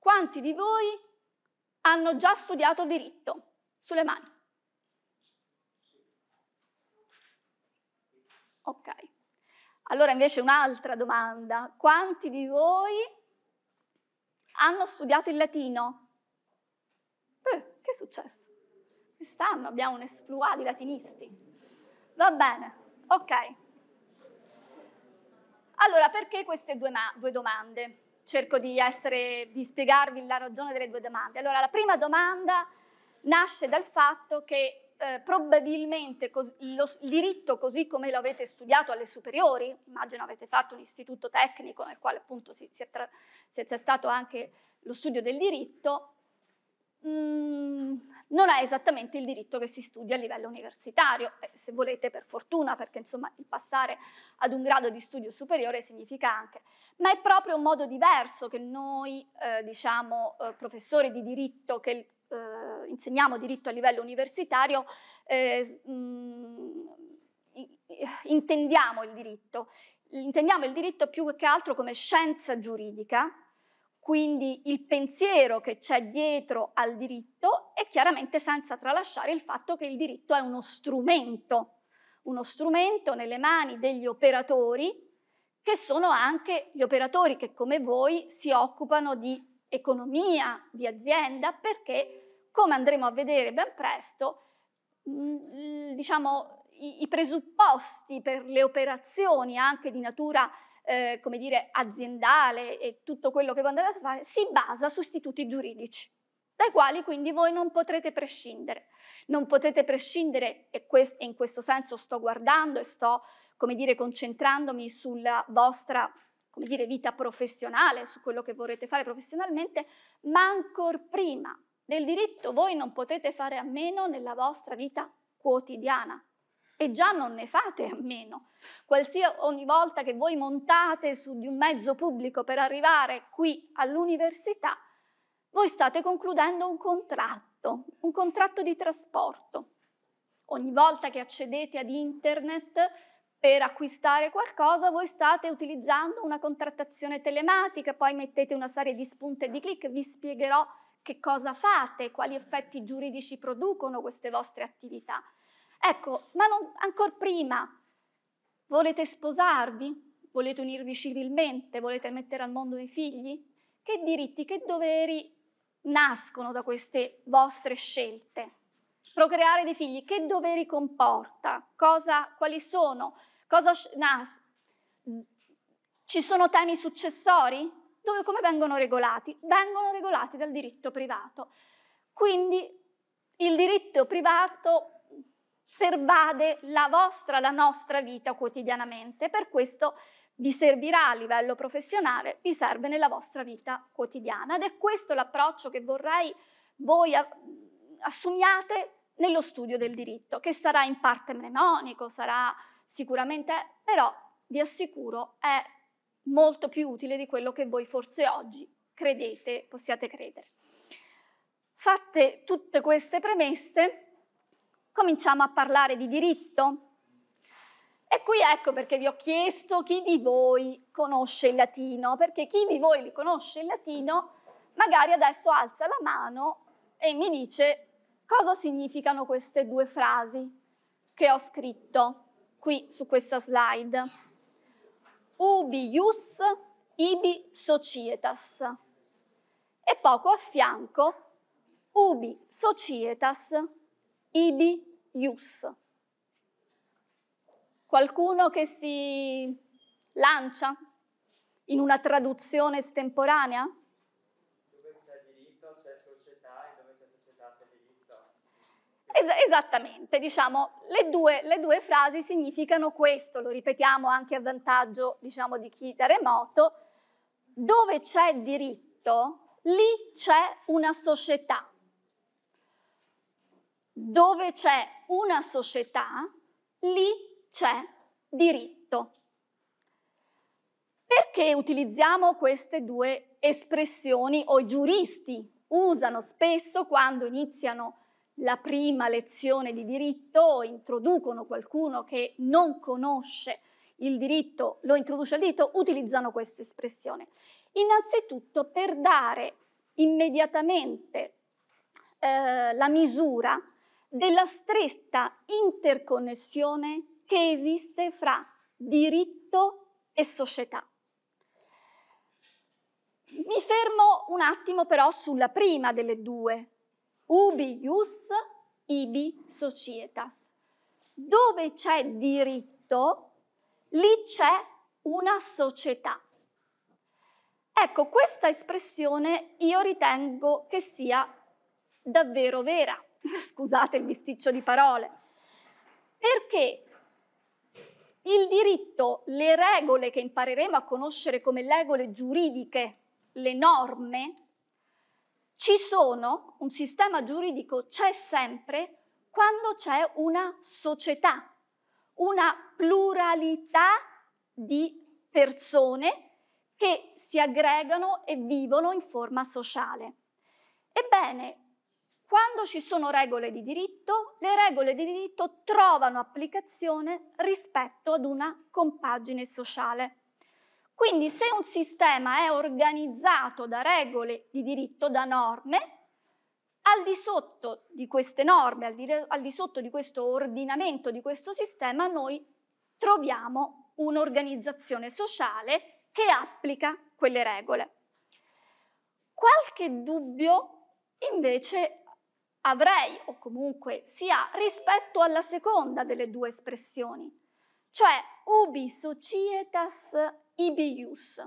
quanti di voi hanno già studiato diritto? Sulle mani. Ok. Allora invece un'altra domanda. Quanti di voi hanno studiato il latino? Eh, che è successo? Quest'anno abbiamo un esploit di latinisti. Va bene, ok. Allora, perché queste due, due domande? cerco di, essere, di spiegarvi la ragione delle due domande. Allora, la prima domanda nasce dal fatto che eh, probabilmente lo, il diritto così come lo avete studiato alle superiori, immagino avete fatto un istituto tecnico nel quale appunto si, si è tra, c'è stato anche lo studio del diritto, Mm, non è esattamente il diritto che si studia a livello universitario, eh, se volete per fortuna, perché insomma il passare ad un grado di studio superiore significa anche, ma è proprio un modo diverso che noi, eh, diciamo, eh, professori di diritto che eh, insegniamo diritto a livello universitario, mh, eh, mm, intendiamo il diritto. Intendiamo il diritto più che altro come scienza giuridica, quindi il pensiero che c'è dietro al diritto e chiaramente senza tralasciare il fatto che il diritto è uno strumento, uno strumento nelle mani degli operatori che sono anche gli operatori che come voi si occupano di economia, di azienda, perché come andremo a vedere ben presto, mm, diciamo, i presupposti per le operazioni anche di natura eh, come dire, aziendale e tutto quello che voi andate a fare, si basa su istituti giuridici dai quali quindi voi non potrete prescindere. Non potete prescindere, e in questo senso sto guardando e sto, come dire, concentrandomi sulla vostra, come dire, vita professionale, su quello che vorrete fare professionalmente, ma ancor prima del diritto voi non potete fare a meno nella vostra vita quotidiana e già non ne fate a meno. Qualsiasi ogni volta che voi montate su di un mezzo pubblico per arrivare qui all'università, voi state concludendo un contratto, un contratto di trasporto. Ogni volta che accedete ad internet per acquistare qualcosa, voi state utilizzando una contrattazione telematica, poi mettete una serie di spunte di clic, vi spiegherò che cosa fate, quali effetti giuridici producono queste vostre attività. Ecco, ma non, ancora prima, volete sposarvi? Volete unirvi civilmente? Volete mettere al mondo dei figli? Che diritti, che doveri nascono da queste vostre scelte? Procreare dei figli, che doveri comporta? Cosa, quali sono? Cosa, no, ci sono temi successori? Dove, come vengono regolati? Vengono regolati dal diritto privato. Quindi il diritto privato pervade la vostra, la nostra vita quotidianamente. Per questo vi servirà a livello professionale, vi serve nella vostra vita quotidiana. Ed è questo l'approccio che vorrei voi assumiate nello studio del diritto, che sarà in parte mnemonico, sarà sicuramente, però vi assicuro è molto più utile di quello che voi forse oggi credete, possiate credere. Fatte tutte queste premesse, cominciamo a parlare di diritto. E qui ecco perché vi ho chiesto chi di voi conosce il latino, perché chi di voi conosce il latino magari adesso alza la mano e mi dice cosa significano queste due frasi che ho scritto qui su questa slide. Ubi ius, ibi societas. E poco a fianco, ubi societas, ibi ius. Qualcuno che si lancia in una traduzione estemporanea? Es- esattamente, diciamo, le due, le due, frasi significano questo, lo ripetiamo anche a vantaggio diciamo, di chi da remoto, dove c'è diritto, lì c'è una società dove c'è una società, lì c'è diritto. Perché utilizziamo queste due espressioni o i giuristi usano spesso quando iniziano la prima lezione di diritto o introducono qualcuno che non conosce il diritto, lo introduce al diritto, utilizzano questa espressione. Innanzitutto per dare immediatamente eh, la misura della stretta interconnessione che esiste fra diritto e società. Mi fermo un attimo però sulla prima delle due, ubi ius, ibi societas. Dove c'è diritto, lì c'è una società. Ecco, questa espressione io ritengo che sia davvero vera Scusate il bisticcio di parole. Perché il diritto, le regole che impareremo a conoscere come regole giuridiche, le norme, ci sono, un sistema giuridico c'è sempre quando c'è una società, una pluralità di persone che si aggregano e vivono in forma sociale. Ebbene, quando ci sono regole di diritto, le regole di diritto trovano applicazione rispetto ad una compagine sociale. Quindi se un sistema è organizzato da regole di diritto, da norme, al di sotto di queste norme, al di, al di sotto di questo ordinamento, di questo sistema, noi troviamo un'organizzazione sociale che applica quelle regole. Qualche dubbio invece avrei o comunque sia rispetto alla seconda delle due espressioni, cioè ubi societas ibius.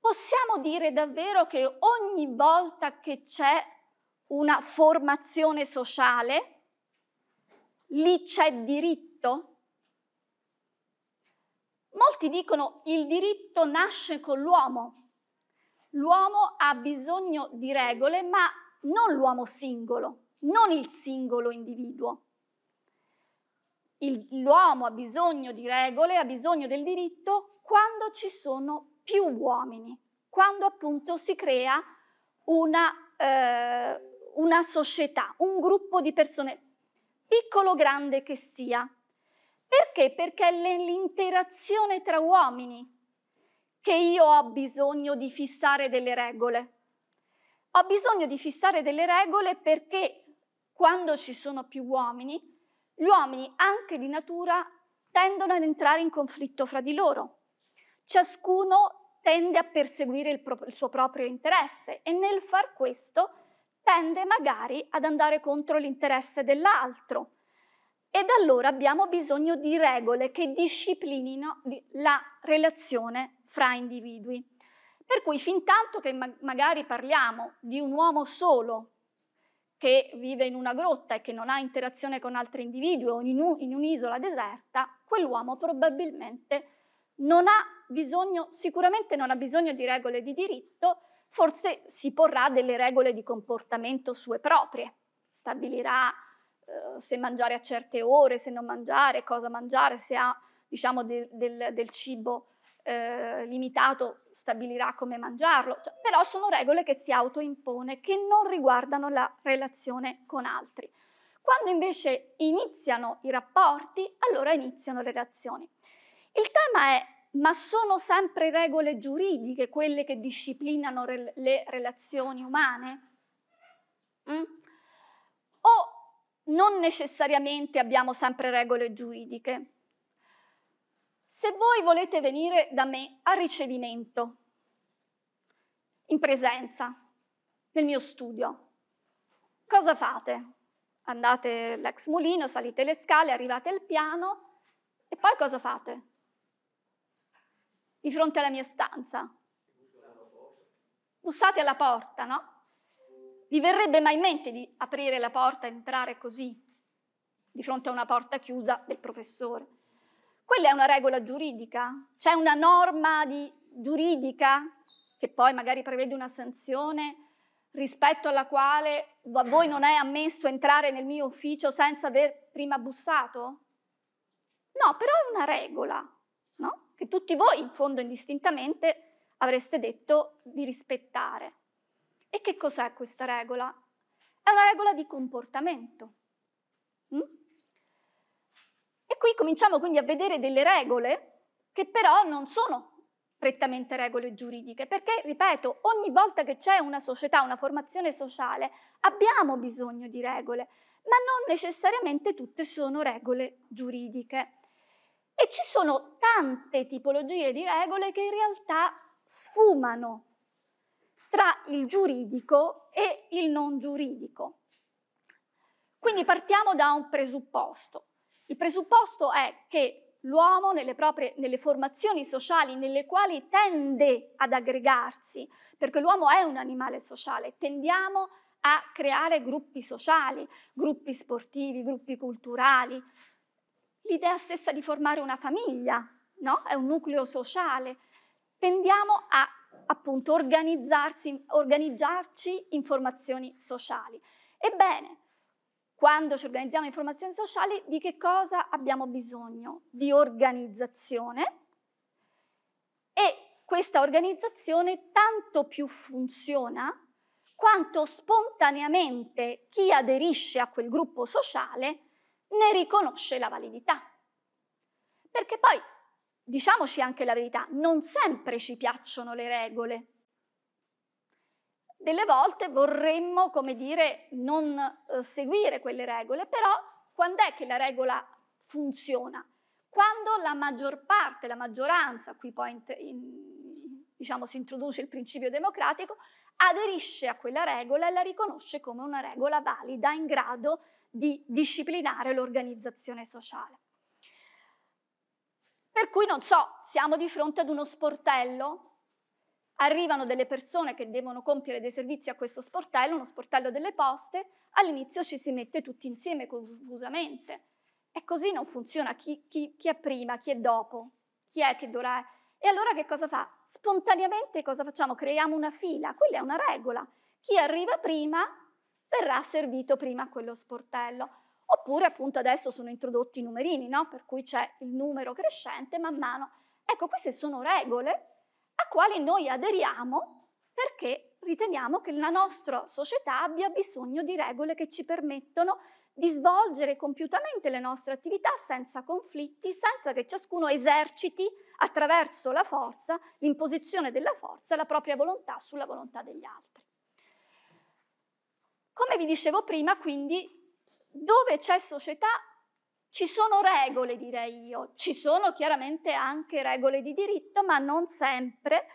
Possiamo dire davvero che ogni volta che c'è una formazione sociale, lì c'è diritto? Molti dicono il diritto nasce con l'uomo. L'uomo ha bisogno di regole, ma non l'uomo singolo, non il singolo individuo. Il, l'uomo ha bisogno di regole, ha bisogno del diritto quando ci sono più uomini, quando appunto si crea una, eh, una società, un gruppo di persone, piccolo o grande che sia. Perché? Perché è l'interazione tra uomini che io ho bisogno di fissare delle regole ho bisogno di fissare delle regole perché quando ci sono più uomini, gli uomini anche di natura tendono ad entrare in conflitto fra di loro. Ciascuno tende a perseguire il, pro- il suo proprio interesse e nel far questo tende magari ad andare contro l'interesse dell'altro. Ed allora abbiamo bisogno di regole che disciplinino la relazione fra individui. Per cui fin tanto che ma magari parliamo di un uomo solo che vive in una grotta e che non ha interazione con altri individui o in, un, in un'isola deserta, quell'uomo probabilmente non ha bisogno, sicuramente non ha bisogno di regole di diritto, forse si porrà delle regole di comportamento sue proprie, stabilirà eh, se mangiare a certe ore, se non mangiare, cosa mangiare, se ha diciamo, de, del, del, cibo eh, limitato stabilirà come mangiarlo, cioè, però sono regole che si autoimpone, che non riguardano la relazione con altri. Quando invece iniziano i rapporti, allora iniziano le relazioni. Il tema è, ma sono sempre regole giuridiche quelle che disciplinano re le relazioni umane? Mm? O non necessariamente abbiamo sempre regole giuridiche? Se voi volete venire da me a ricevimento, in presenza, nel mio studio, cosa fate? Andate all'ex mulino, salite le scale, arrivate al piano e poi cosa fate? Di fronte alla mia stanza. Bussate alla porta, no? Vi verrebbe mai in mente di aprire la porta e entrare così, di fronte a una porta chiusa del professore? Quella è una regola giuridica? C'è una norma di, giuridica che poi magari prevede una sanzione rispetto alla quale a voi non è ammesso entrare nel mio ufficio senza aver prima bussato? No, però è una regola, no? Che tutti voi, in fondo, indistintamente, avreste detto di rispettare. E che cos'è questa regola? È una regola di comportamento. Mm? E qui cominciamo quindi a vedere delle regole che però non sono prettamente regole giuridiche, perché, ripeto, ogni volta che c'è una società, una formazione sociale, abbiamo bisogno di regole, ma non necessariamente tutte sono regole giuridiche. E ci sono tante tipologie di regole che in realtà sfumano tra il giuridico e il non giuridico. Quindi partiamo da un presupposto. Il presupposto è che l'uomo nelle, proprie, nelle formazioni sociali nelle quali tende ad aggregarsi, perché l'uomo è un animale sociale, tendiamo a creare gruppi sociali, gruppi sportivi, gruppi culturali. L'idea stessa di formare una famiglia, no? È un nucleo sociale. Tendiamo a appunto organizzarci in formazioni sociali. Ebbene, quando ci organizziamo in formazioni sociali, di che cosa abbiamo bisogno? Di organizzazione e questa organizzazione tanto più funziona quanto spontaneamente chi aderisce a quel gruppo sociale ne riconosce la validità. Perché poi, diciamoci anche la verità, non sempre ci piacciono le regole, delle volte vorremmo, come dire, non eh, seguire quelle regole, però quando è che la regola funziona? Quando la maggior parte, la maggioranza, qui poi in, in, diciamo, si introduce il principio democratico, aderisce a quella regola e la riconosce come una regola valida in grado di disciplinare l'organizzazione sociale. Per cui non so, siamo di fronte ad uno sportello? arrivano delle persone che devono compiere dei servizi a questo sportello, uno sportello delle poste, all'inizio ci si mette tutti insieme confusamente. E così non funziona chi, chi, chi è prima, chi è dopo, chi è che dovrà... E allora che cosa fa? Spontaneamente cosa facciamo? Creiamo una fila, quella è una regola. Chi arriva prima verrà servito prima a quello sportello. Oppure appunto adesso sono introdotti i numerini, no? per cui c'è il numero crescente man mano. Ecco, queste sono regole a quali noi aderiamo perché riteniamo che la nostra società abbia bisogno di regole che ci permettono di svolgere compiutamente le nostre attività senza conflitti, senza che ciascuno eserciti attraverso la forza, l'imposizione della forza, la propria volontà sulla volontà degli altri. Come vi dicevo prima, quindi, dove c'è società ci sono regole, direi io, ci sono chiaramente anche regole di diritto, ma non sempre,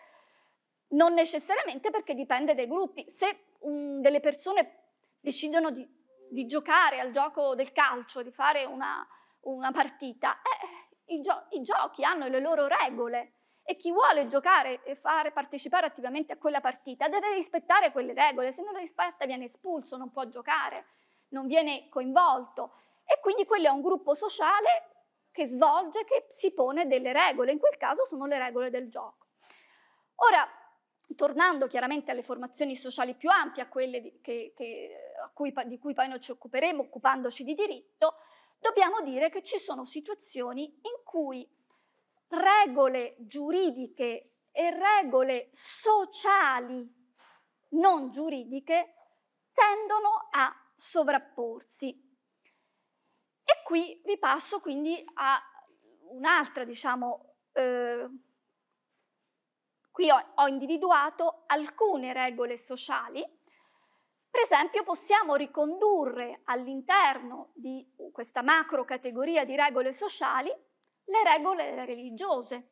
non necessariamente perché dipende dai gruppi. Se um, delle persone decidono di, di, giocare al gioco del calcio, di fare una, una partita, eh, i, gio i giochi hanno le loro regole e chi vuole giocare e fare, partecipare attivamente a quella partita deve rispettare quelle regole, se non le rispetta viene espulso, non può giocare, non viene coinvolto. E quindi quello è un gruppo sociale che svolge, che si pone delle regole, in quel caso sono le regole del gioco. Ora, tornando chiaramente alle formazioni sociali più ampie, a quelle di, che, che, a cui, di cui poi noi ci occuperemo occupandoci di diritto, dobbiamo dire che ci sono situazioni in cui regole giuridiche e regole sociali non giuridiche tendono a sovrapporsi qui vi passo quindi a un'altra, diciamo, eh, qui ho, ho individuato alcune regole sociali per esempio possiamo ricondurre all'interno di questa macro categoria di regole sociali le regole religiose.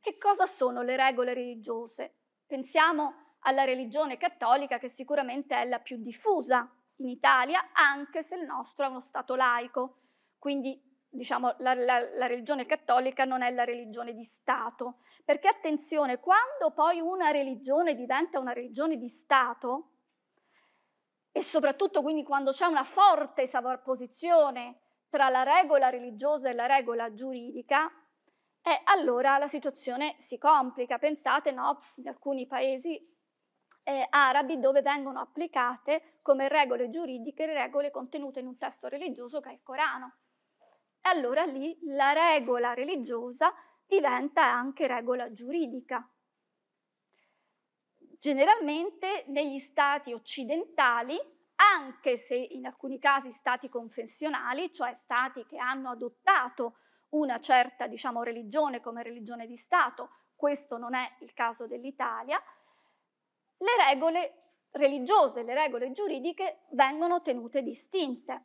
Che cosa sono le regole religiose? Pensiamo alla religione cattolica che sicuramente è la più diffusa, in Italia, anche se il nostro è uno Stato laico, quindi diciamo, la, la, la religione cattolica non è la religione di Stato, perché attenzione, quando poi una religione diventa una religione di Stato, e soprattutto quindi quando c'è una forte sovrapposizione tra la regola religiosa e la regola giuridica, eh, allora la situazione si complica. Pensate, no, in alcuni paesi eh, arabi dove vengono applicate come regole giuridiche le regole contenute in un testo religioso che è il Corano. E allora lì la regola religiosa diventa anche regola giuridica. Generalmente negli stati occidentali, anche se in alcuni casi stati confessionali, cioè stati che hanno adottato una certa diciamo, religione come religione di Stato, questo non è il caso dell'Italia, le regole religiose, le regole giuridiche vengono tenute distinte.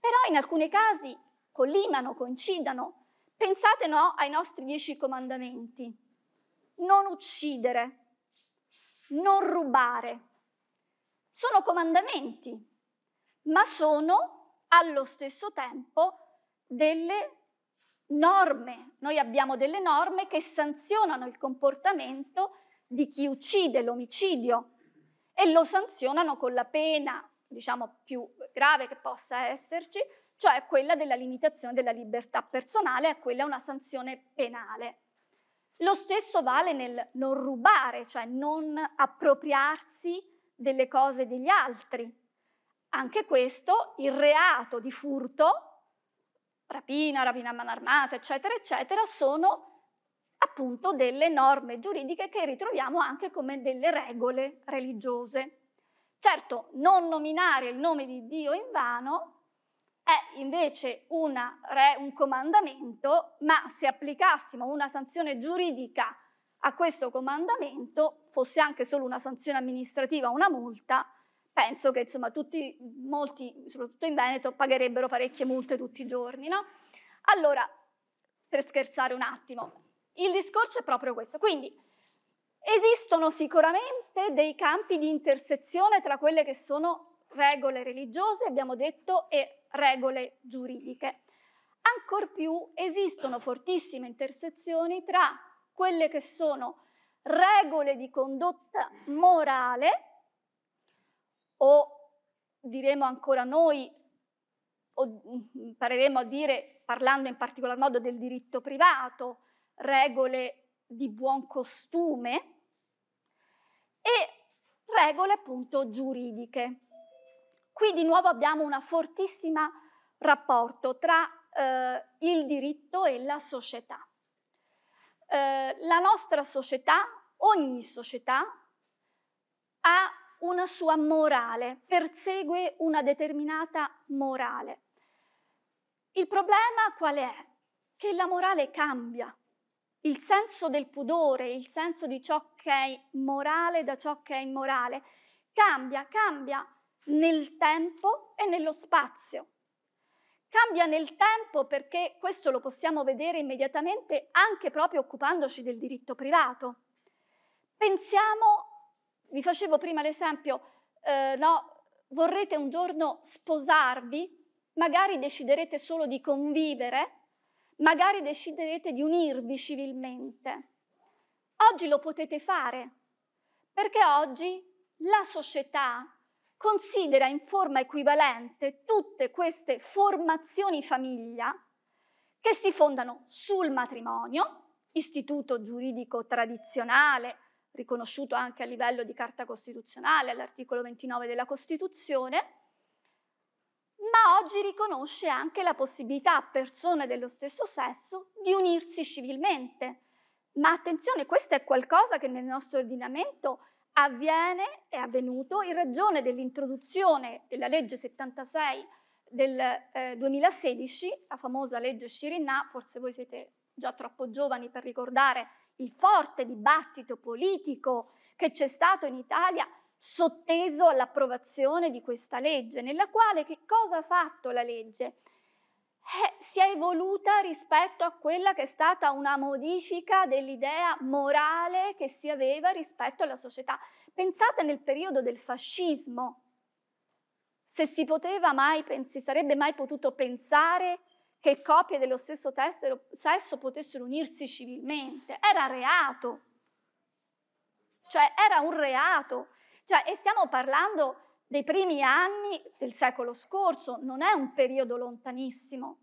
Però in alcuni casi collimano, coincidano. Pensate no, ai nostri dieci comandamenti. Non uccidere, non rubare. Sono comandamenti, ma sono allo stesso tempo delle norme. Noi abbiamo delle norme che sanzionano il comportamento di chi uccide, l'omicidio, e lo sanzionano con la pena, diciamo, più grave che possa esserci, cioè quella della limitazione della libertà personale, a quella una sanzione penale. Lo stesso vale nel non rubare, cioè non appropriarsi delle cose degli altri. Anche questo, il reato di furto, rapina, rapina a mano armata, eccetera, eccetera, sono appunto delle norme giuridiche che ritroviamo anche come delle regole religiose. Certo, non nominare il nome di Dio in vano è invece una, un comandamento, ma se applicassimo una sanzione giuridica a questo comandamento, fosse anche solo una sanzione amministrativa, o una multa, penso che insomma tutti, molti, soprattutto in Veneto, pagherebbero parecchie multe tutti i giorni, no? Allora, per scherzare un attimo, il discorso è proprio questo. Quindi esistono sicuramente dei campi di intersezione tra quelle che sono regole religiose, abbiamo detto, e regole giuridiche. Ancor più esistono fortissime intersezioni tra quelle che sono regole di condotta morale o diremo ancora noi, o mm, impareremo a dire parlando in particolar modo del diritto privato, regole di buon costume e regole appunto giuridiche. Qui di nuovo abbiamo un fortissimo rapporto tra eh, il diritto e la società. Eh, la nostra società, ogni società, ha una sua morale, persegue una determinata morale. Il problema qual è? Che la morale cambia il senso del pudore, il senso di ciò che è morale da ciò che è immorale, cambia, cambia nel tempo e nello spazio. Cambia nel tempo perché questo lo possiamo vedere immediatamente anche proprio occupandoci del diritto privato. Pensiamo, vi facevo prima l'esempio, eh, no, vorrete un giorno sposarvi, magari deciderete solo di convivere, magari deciderete di unirvi civilmente. Oggi lo potete fare, perché oggi la società considera in forma equivalente tutte queste formazioni famiglia che si fondano sul matrimonio, istituto giuridico tradizionale, riconosciuto anche a livello di carta costituzionale, all'articolo 29 della Costituzione, ma oggi riconosce anche la possibilità a persone dello stesso sesso di unirsi civilmente. Ma attenzione, questo è qualcosa che nel nostro ordinamento avviene, è avvenuto in ragione dell'introduzione della legge 76 del eh, 2016, la famosa legge Shirinà, forse voi siete già troppo giovani per ricordare il forte dibattito politico che c'è stato in Italia sotteso all'approvazione di questa legge, nella quale che cosa ha fatto la legge? Eh, si è evoluta rispetto a quella che è stata una modifica dell'idea morale che si aveva rispetto alla società. Pensate nel periodo del fascismo, se si poteva mai, si sarebbe mai potuto pensare che coppie dello stesso sesso potessero unirsi civilmente, era reato, cioè era un reato cioè, e stiamo parlando dei primi anni del secolo scorso, non è un periodo lontanissimo.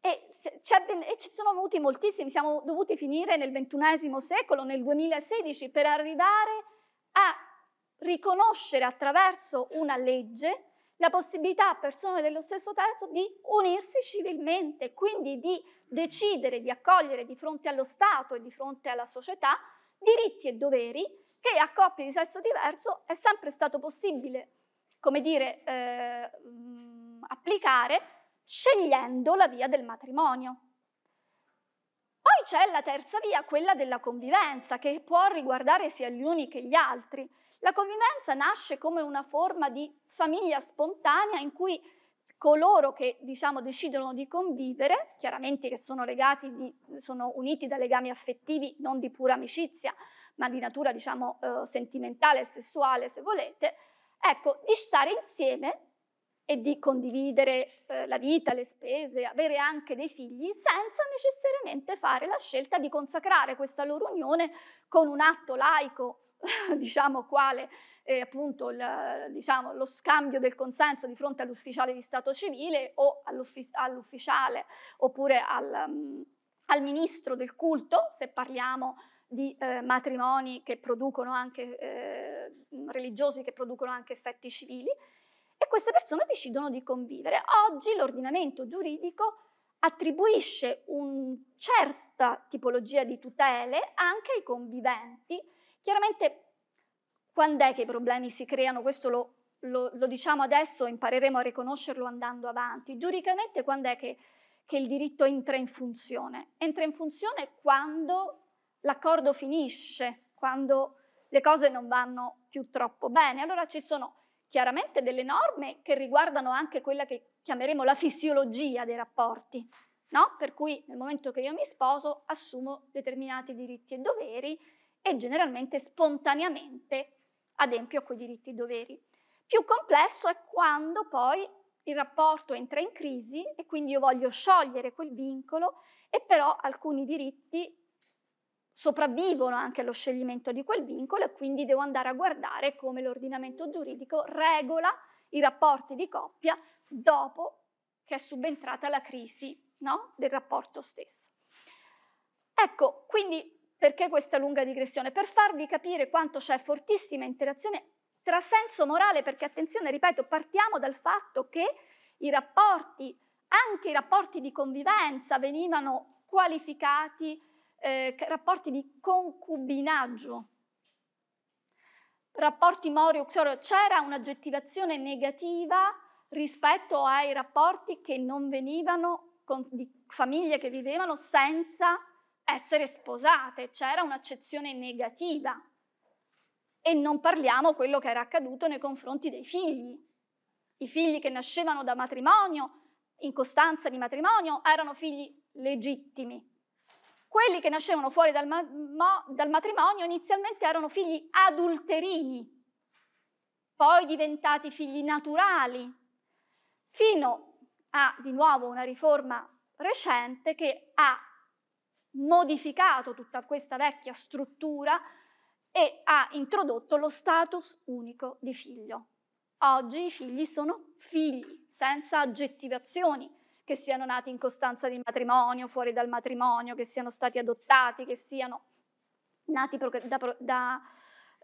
E, e ci sono venuti moltissimi, siamo dovuti finire nel XXI secolo, nel 2016, per arrivare a riconoscere attraverso una legge la possibilità a persone dello stesso testo di unirsi civilmente, quindi di decidere di accogliere di fronte allo Stato e di fronte alla società diritti e doveri che a coppie di sesso diverso è sempre stato possibile, come dire, eh, applicare scegliendo la via del matrimonio. Poi c'è la terza via, quella della convivenza, che può riguardare sia gli uni che gli altri. La convivenza nasce come una forma di famiglia spontanea in cui coloro che diciamo, decidono di convivere, chiaramente che sono, legati di, sono uniti da legami affettivi, non di pura amicizia, ma di natura diciamo eh, sentimentale e sessuale se volete, ecco, di stare insieme e di condividere eh, la vita, le spese, avere anche dei figli, senza necessariamente fare la scelta di consacrare questa loro unione con un atto laico, diciamo quale eh, appunto il, diciamo, lo scambio del consenso di fronte all'ufficiale di Stato civile o all'ufficiale oppure al, um, al ministro del culto, se parliamo di eh, matrimoni che producono anche, eh, religiosi che producono anche effetti civili, e queste persone decidono di convivere. Oggi l'ordinamento giuridico attribuisce una certa tipologia di tutele anche ai conviventi. Chiaramente quando è che i problemi si creano? Questo lo, lo, lo diciamo adesso, impareremo a riconoscerlo andando avanti. Giuricamente quando è che, che il diritto entra in funzione? Entra in funzione quando l'accordo finisce, quando le cose non vanno più troppo bene. Allora ci sono chiaramente delle norme che riguardano anche quella che chiameremo la fisiologia dei rapporti, no? per cui nel momento che io mi sposo assumo determinati diritti e doveri e generalmente spontaneamente adempio a quei diritti e doveri. Più complesso è quando poi il rapporto entra in crisi e quindi io voglio sciogliere quel vincolo e però alcuni diritti sopravvivono anche allo scioglimento di quel vincolo e quindi devo andare a guardare come l'ordinamento giuridico regola i rapporti di coppia dopo che è subentrata la crisi no? del rapporto stesso. Ecco, quindi perché questa lunga digressione? Per farvi capire quanto c'è fortissima interazione tra senso morale, perché attenzione, ripeto, partiamo dal fatto che i rapporti, anche i rapporti di convivenza, venivano qualificati eh, rapporti di concubinaggio, rapporti morio-uxorio, c'era un'aggettivazione negativa rispetto ai rapporti che non venivano con, di famiglie che vivevano senza essere sposate, c'era un'accezione negativa. E non parliamo quello che era accaduto nei confronti dei figli. I figli che nascevano da matrimonio, in costanza di matrimonio, erano figli legittimi, quelli che nascevano fuori dal, ma- mo- dal matrimonio inizialmente erano figli adulterini, poi diventati figli naturali, fino a di nuovo una riforma recente che ha modificato tutta questa vecchia struttura e ha introdotto lo status unico di figlio. Oggi i figli sono figli, senza aggettivazioni, che siano nati in costanza di matrimonio, fuori dal matrimonio, che siano stati adottati, che siano nati da, da,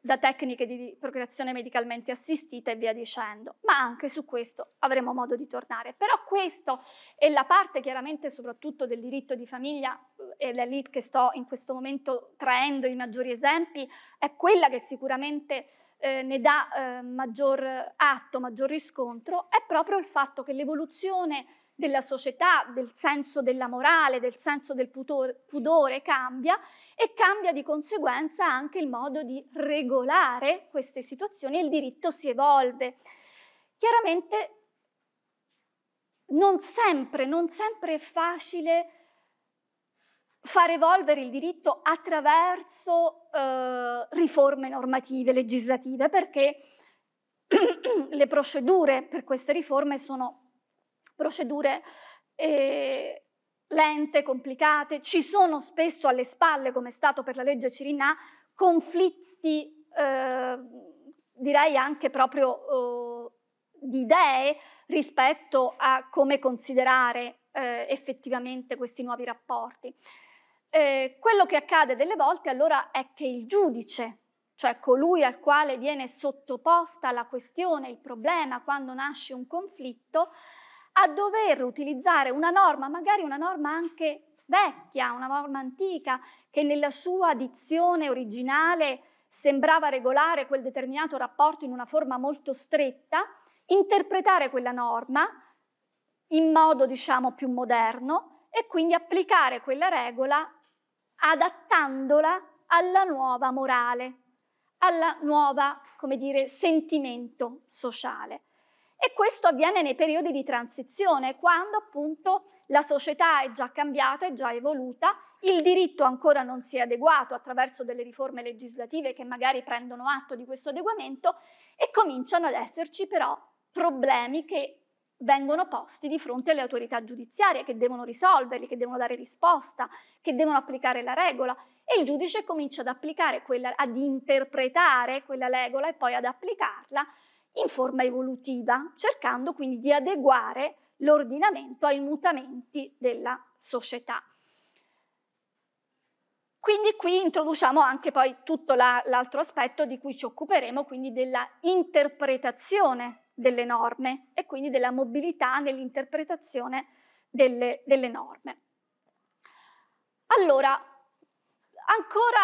da tecniche di procreazione medicalmente assistita e via dicendo. Ma anche su questo avremo modo di tornare. Però questo è la parte chiaramente soprattutto del diritto di famiglia, eh, ed è lì che sto in questo momento traendo i maggiori esempi, è quella che sicuramente eh, ne dà eh, maggior atto, maggior riscontro, è proprio il fatto che l'evoluzione della società, del senso della morale, del senso del pudore, cambia e cambia di conseguenza anche il modo di regolare queste situazioni e il diritto si evolve. Chiaramente non sempre, non sempre è facile far evolvere il diritto attraverso eh, riforme normative, legislative, perché le procedure per queste riforme sono procedure eh, lente, complicate, ci sono spesso alle spalle, come è stato per la legge Cirinà, conflitti, eh, direi anche proprio eh, di idee rispetto a come considerare eh, effettivamente questi nuovi rapporti. Eh, quello che accade delle volte allora è che il giudice cioè colui al quale viene sottoposta la questione, il problema quando nasce un conflitto, a dover utilizzare una norma, magari una norma anche vecchia, una norma antica, che nella sua dizione originale sembrava regolare quel determinato rapporto in una forma molto stretta, interpretare quella norma in modo diciamo più moderno e quindi applicare quella regola adattandola alla nuova morale, alla nuova, come dire, sentimento sociale. E questo avviene nei periodi di transizione, quando appunto la società è già cambiata, è già evoluta, il diritto ancora non si è adeguato attraverso delle riforme legislative che magari prendono atto di questo adeguamento e cominciano ad esserci però problemi che vengono posti di fronte alle autorità giudiziarie che devono risolverli, che devono dare risposta, che devono applicare la regola e il giudice comincia ad applicare quella, ad interpretare quella regola e poi ad applicarla in forma evolutiva, cercando quindi di adeguare l'ordinamento ai mutamenti della società. Quindi qui introduciamo anche poi tutto la, l'altro aspetto di cui ci occuperemo, quindi della interpretazione delle norme e quindi della mobilità nell'interpretazione delle, delle norme. Allora, ancora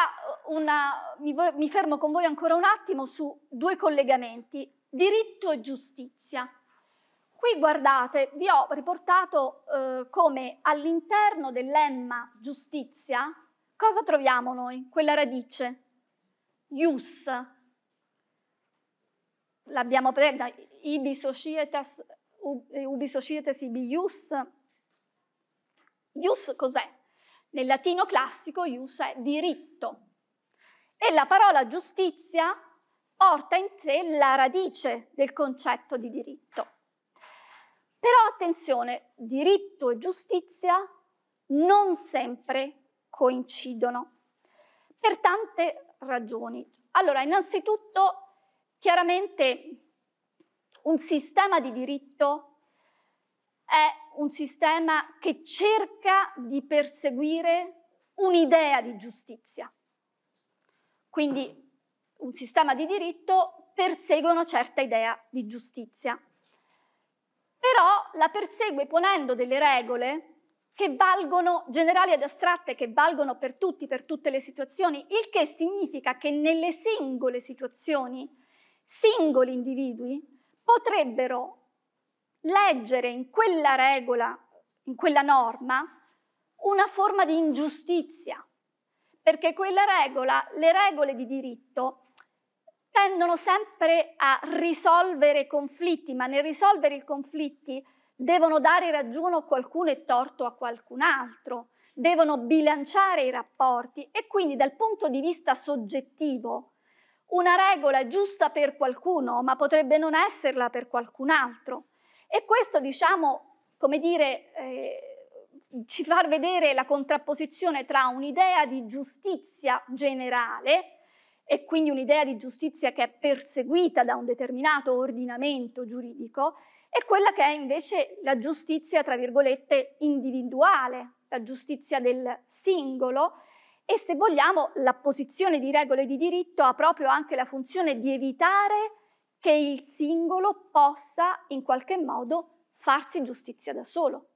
una, mi, mi fermo con voi ancora un attimo su due collegamenti diritto e giustizia. Qui guardate, vi ho riportato eh, come all'interno del lemma giustizia, cosa troviamo noi? Quella radice, ius, l'abbiamo presa, ibi societas, ubi societas ibi ius. Ius cos'è? Nel latino classico ius è diritto e la parola giustizia porta in sé la radice del concetto di diritto. Però attenzione, diritto e giustizia non sempre coincidono, per tante ragioni. Allora, innanzitutto, chiaramente un sistema di diritto è un sistema che cerca di perseguire un'idea di giustizia. Quindi un sistema di diritto persegue una certa idea di giustizia. Però la persegue ponendo delle regole che valgono, generali ed astratte, che valgono per tutti, per tutte le situazioni, il che significa che nelle singole situazioni, singoli individui potrebbero leggere in quella regola, in quella norma, una forma di ingiustizia, perché quella regola, le regole di diritto, tendono sempre a risolvere conflitti, ma nel risolvere i conflitti devono dare ragione a qualcuno e torto a qualcun altro, devono bilanciare i rapporti e quindi dal punto di vista soggettivo una regola è giusta per qualcuno, ma potrebbe non esserla per qualcun altro. E questo, diciamo, come dire, eh, ci fa vedere la contrapposizione tra un'idea di giustizia generale, e quindi un'idea di giustizia che è perseguita da un determinato ordinamento giuridico, e quella che è invece la giustizia, tra virgolette, individuale, la giustizia del singolo, e se vogliamo l'apposizione di regole di diritto ha proprio anche la funzione di evitare che il singolo possa in qualche modo farsi giustizia da solo.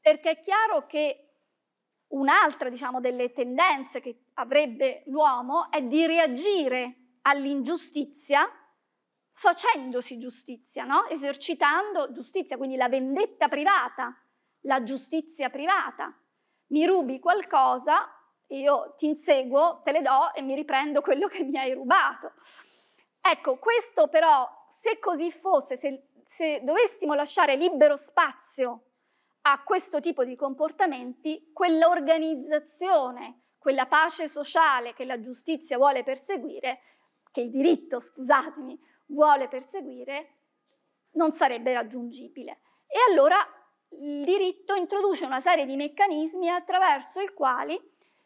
Perché è chiaro che un'altra diciamo, delle tendenze che avrebbe l'uomo è di reagire all'ingiustizia facendosi giustizia, no? esercitando giustizia, quindi la vendetta privata, la giustizia privata. Mi rubi qualcosa, io ti inseguo, te le do e mi riprendo quello che mi hai rubato. Ecco, questo però, se così fosse, se, se dovessimo lasciare libero spazio a questo tipo di comportamenti, quell'organizzazione, quella pace sociale che la giustizia vuole perseguire, che il diritto, scusatemi, vuole perseguire, non sarebbe raggiungibile. E allora il diritto introduce una serie di meccanismi attraverso i quali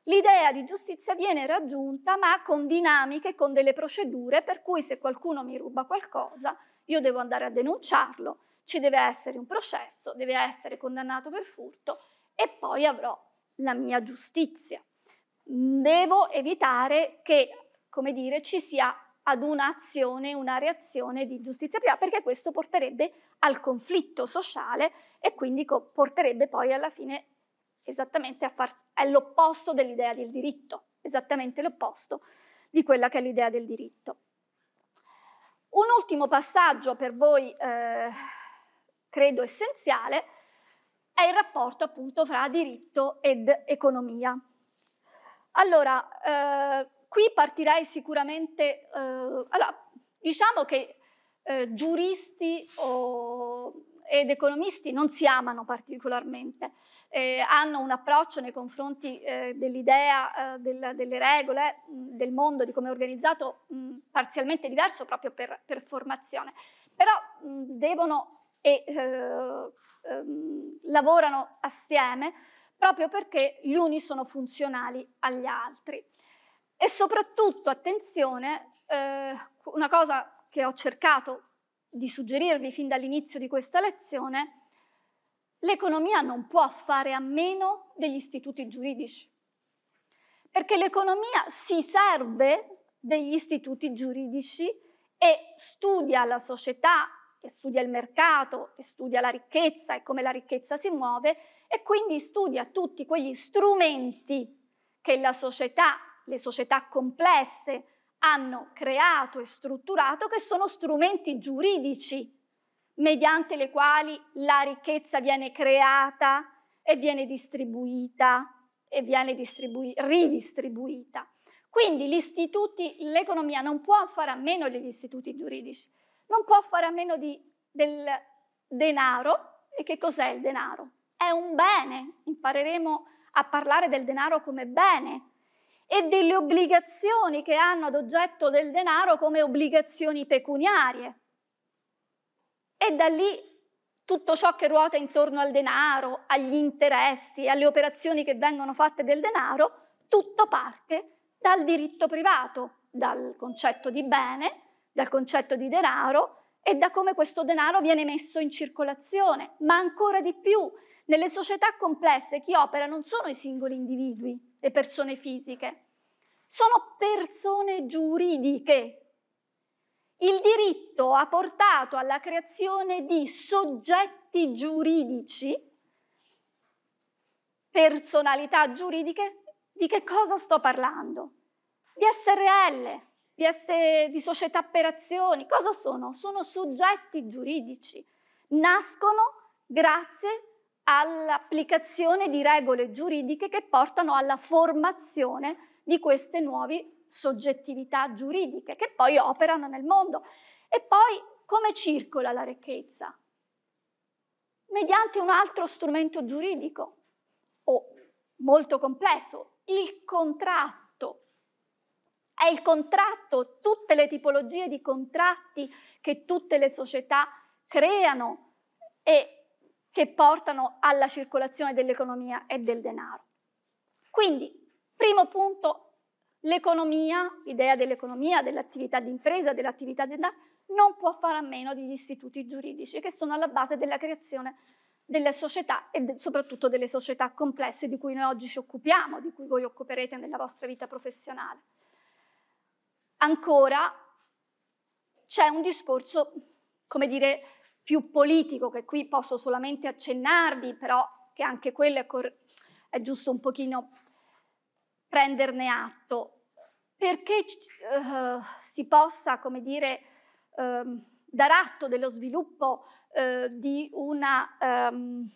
l'idea di giustizia viene raggiunta ma con dinamiche, con delle procedure per cui se qualcuno mi ruba qualcosa io devo andare a denunciarlo, ci deve essere un processo, deve essere condannato per furto e poi avrò la mia giustizia devo evitare che, come dire, ci sia ad un'azione, una reazione di giustizia privata, perché questo porterebbe al conflitto sociale e quindi porterebbe poi alla fine esattamente a far, è l'opposto dell'idea del diritto, esattamente l'opposto di quella che è l'idea del diritto. Un ultimo passaggio per voi eh, credo essenziale è il rapporto appunto fra diritto ed economia. Allora, eh, qui partirei sicuramente, eh, allora, diciamo che eh, giuristi o, ed economisti non si amano particolarmente, eh, hanno un approccio nei confronti eh, dell'idea, eh, del, delle regole, mh, mm, del mondo, di come è organizzato, mh, mm, parzialmente diverso proprio per, per formazione, però mh, mm, devono e ehm, lavorano assieme proprio perché gli uni sono funzionali agli altri. E soprattutto, attenzione, eh, una cosa che ho cercato di suggerirvi fin dall'inizio di questa lezione, l'economia non può fare a meno degli istituti giuridici, perché l'economia si serve degli istituti giuridici e studia la società, e studia il mercato, e studia la ricchezza e come la ricchezza si muove e quindi studia tutti quegli strumenti che la società, le società complesse, hanno creato e strutturato, che sono strumenti giuridici mediante le quali la ricchezza viene creata e viene distribuita e viene distribui- ridistribuita. Quindi l'economia non può fare a meno degli istituti giuridici, non può fare a meno di, del denaro. E che cos'è il denaro? è un bene, impareremo a parlare del denaro come bene e delle obbligazioni che hanno ad oggetto del denaro come obbligazioni pecuniarie. E da lì tutto ciò che ruota intorno al denaro, agli interessi, alle operazioni che vengono fatte del denaro, tutto parte dal diritto privato, dal concetto di bene, dal concetto di denaro e da come questo denaro viene messo in circolazione, ma ancora di più nelle società complesse chi opera non sono i singoli individui, le persone fisiche, sono persone giuridiche. Il diritto ha portato alla creazione di soggetti giuridici, personalità giuridiche, di che cosa sto parlando? Di SRL, di, S- di società per azioni, cosa sono? Sono soggetti giuridici, nascono grazie all'applicazione di regole giuridiche che portano alla formazione di queste nuove soggettività giuridiche che poi operano nel mondo. E poi come circola la ricchezza? Mediante un altro strumento giuridico o molto complesso, il contratto. È il contratto, tutte le tipologie di contratti che tutte le società creano e che portano alla circolazione dell'economia e del denaro. Quindi, primo punto, l'economia, l'idea dell'economia, dell'attività di impresa, dell'attività aziendale, non può fare a meno degli istituti giuridici che sono alla base della creazione delle società e soprattutto delle società complesse di cui noi oggi ci occupiamo, di cui voi occuperete nella vostra vita professionale. Ancora c'è un discorso, come dire, più politico, che qui posso solamente accennarvi, però che anche quello è, è giusto un pochino prenderne atto, perché uh, si possa, come dire, uh, dar atto dello sviluppo uh, di una um,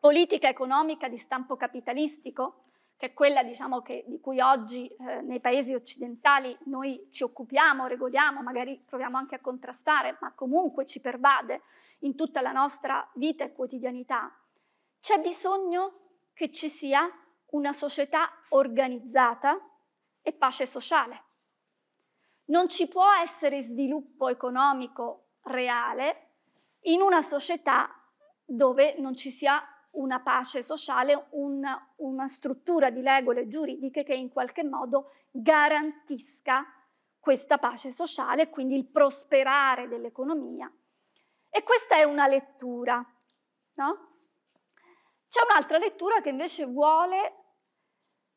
politica economica di stampo capitalistico, che è quella diciamo, che, di cui oggi eh, nei paesi occidentali noi ci occupiamo, regoliamo, magari proviamo anche a contrastare, ma comunque ci pervade in tutta la nostra vita e quotidianità, c'è bisogno che ci sia una società organizzata e pace sociale. Non ci può essere sviluppo economico reale in una società dove non ci sia una pace sociale, una, una struttura di regole giuridiche che in qualche modo garantisca questa pace sociale, quindi il prosperare dell'economia. E questa è una lettura, no? C'è un'altra lettura che invece vuole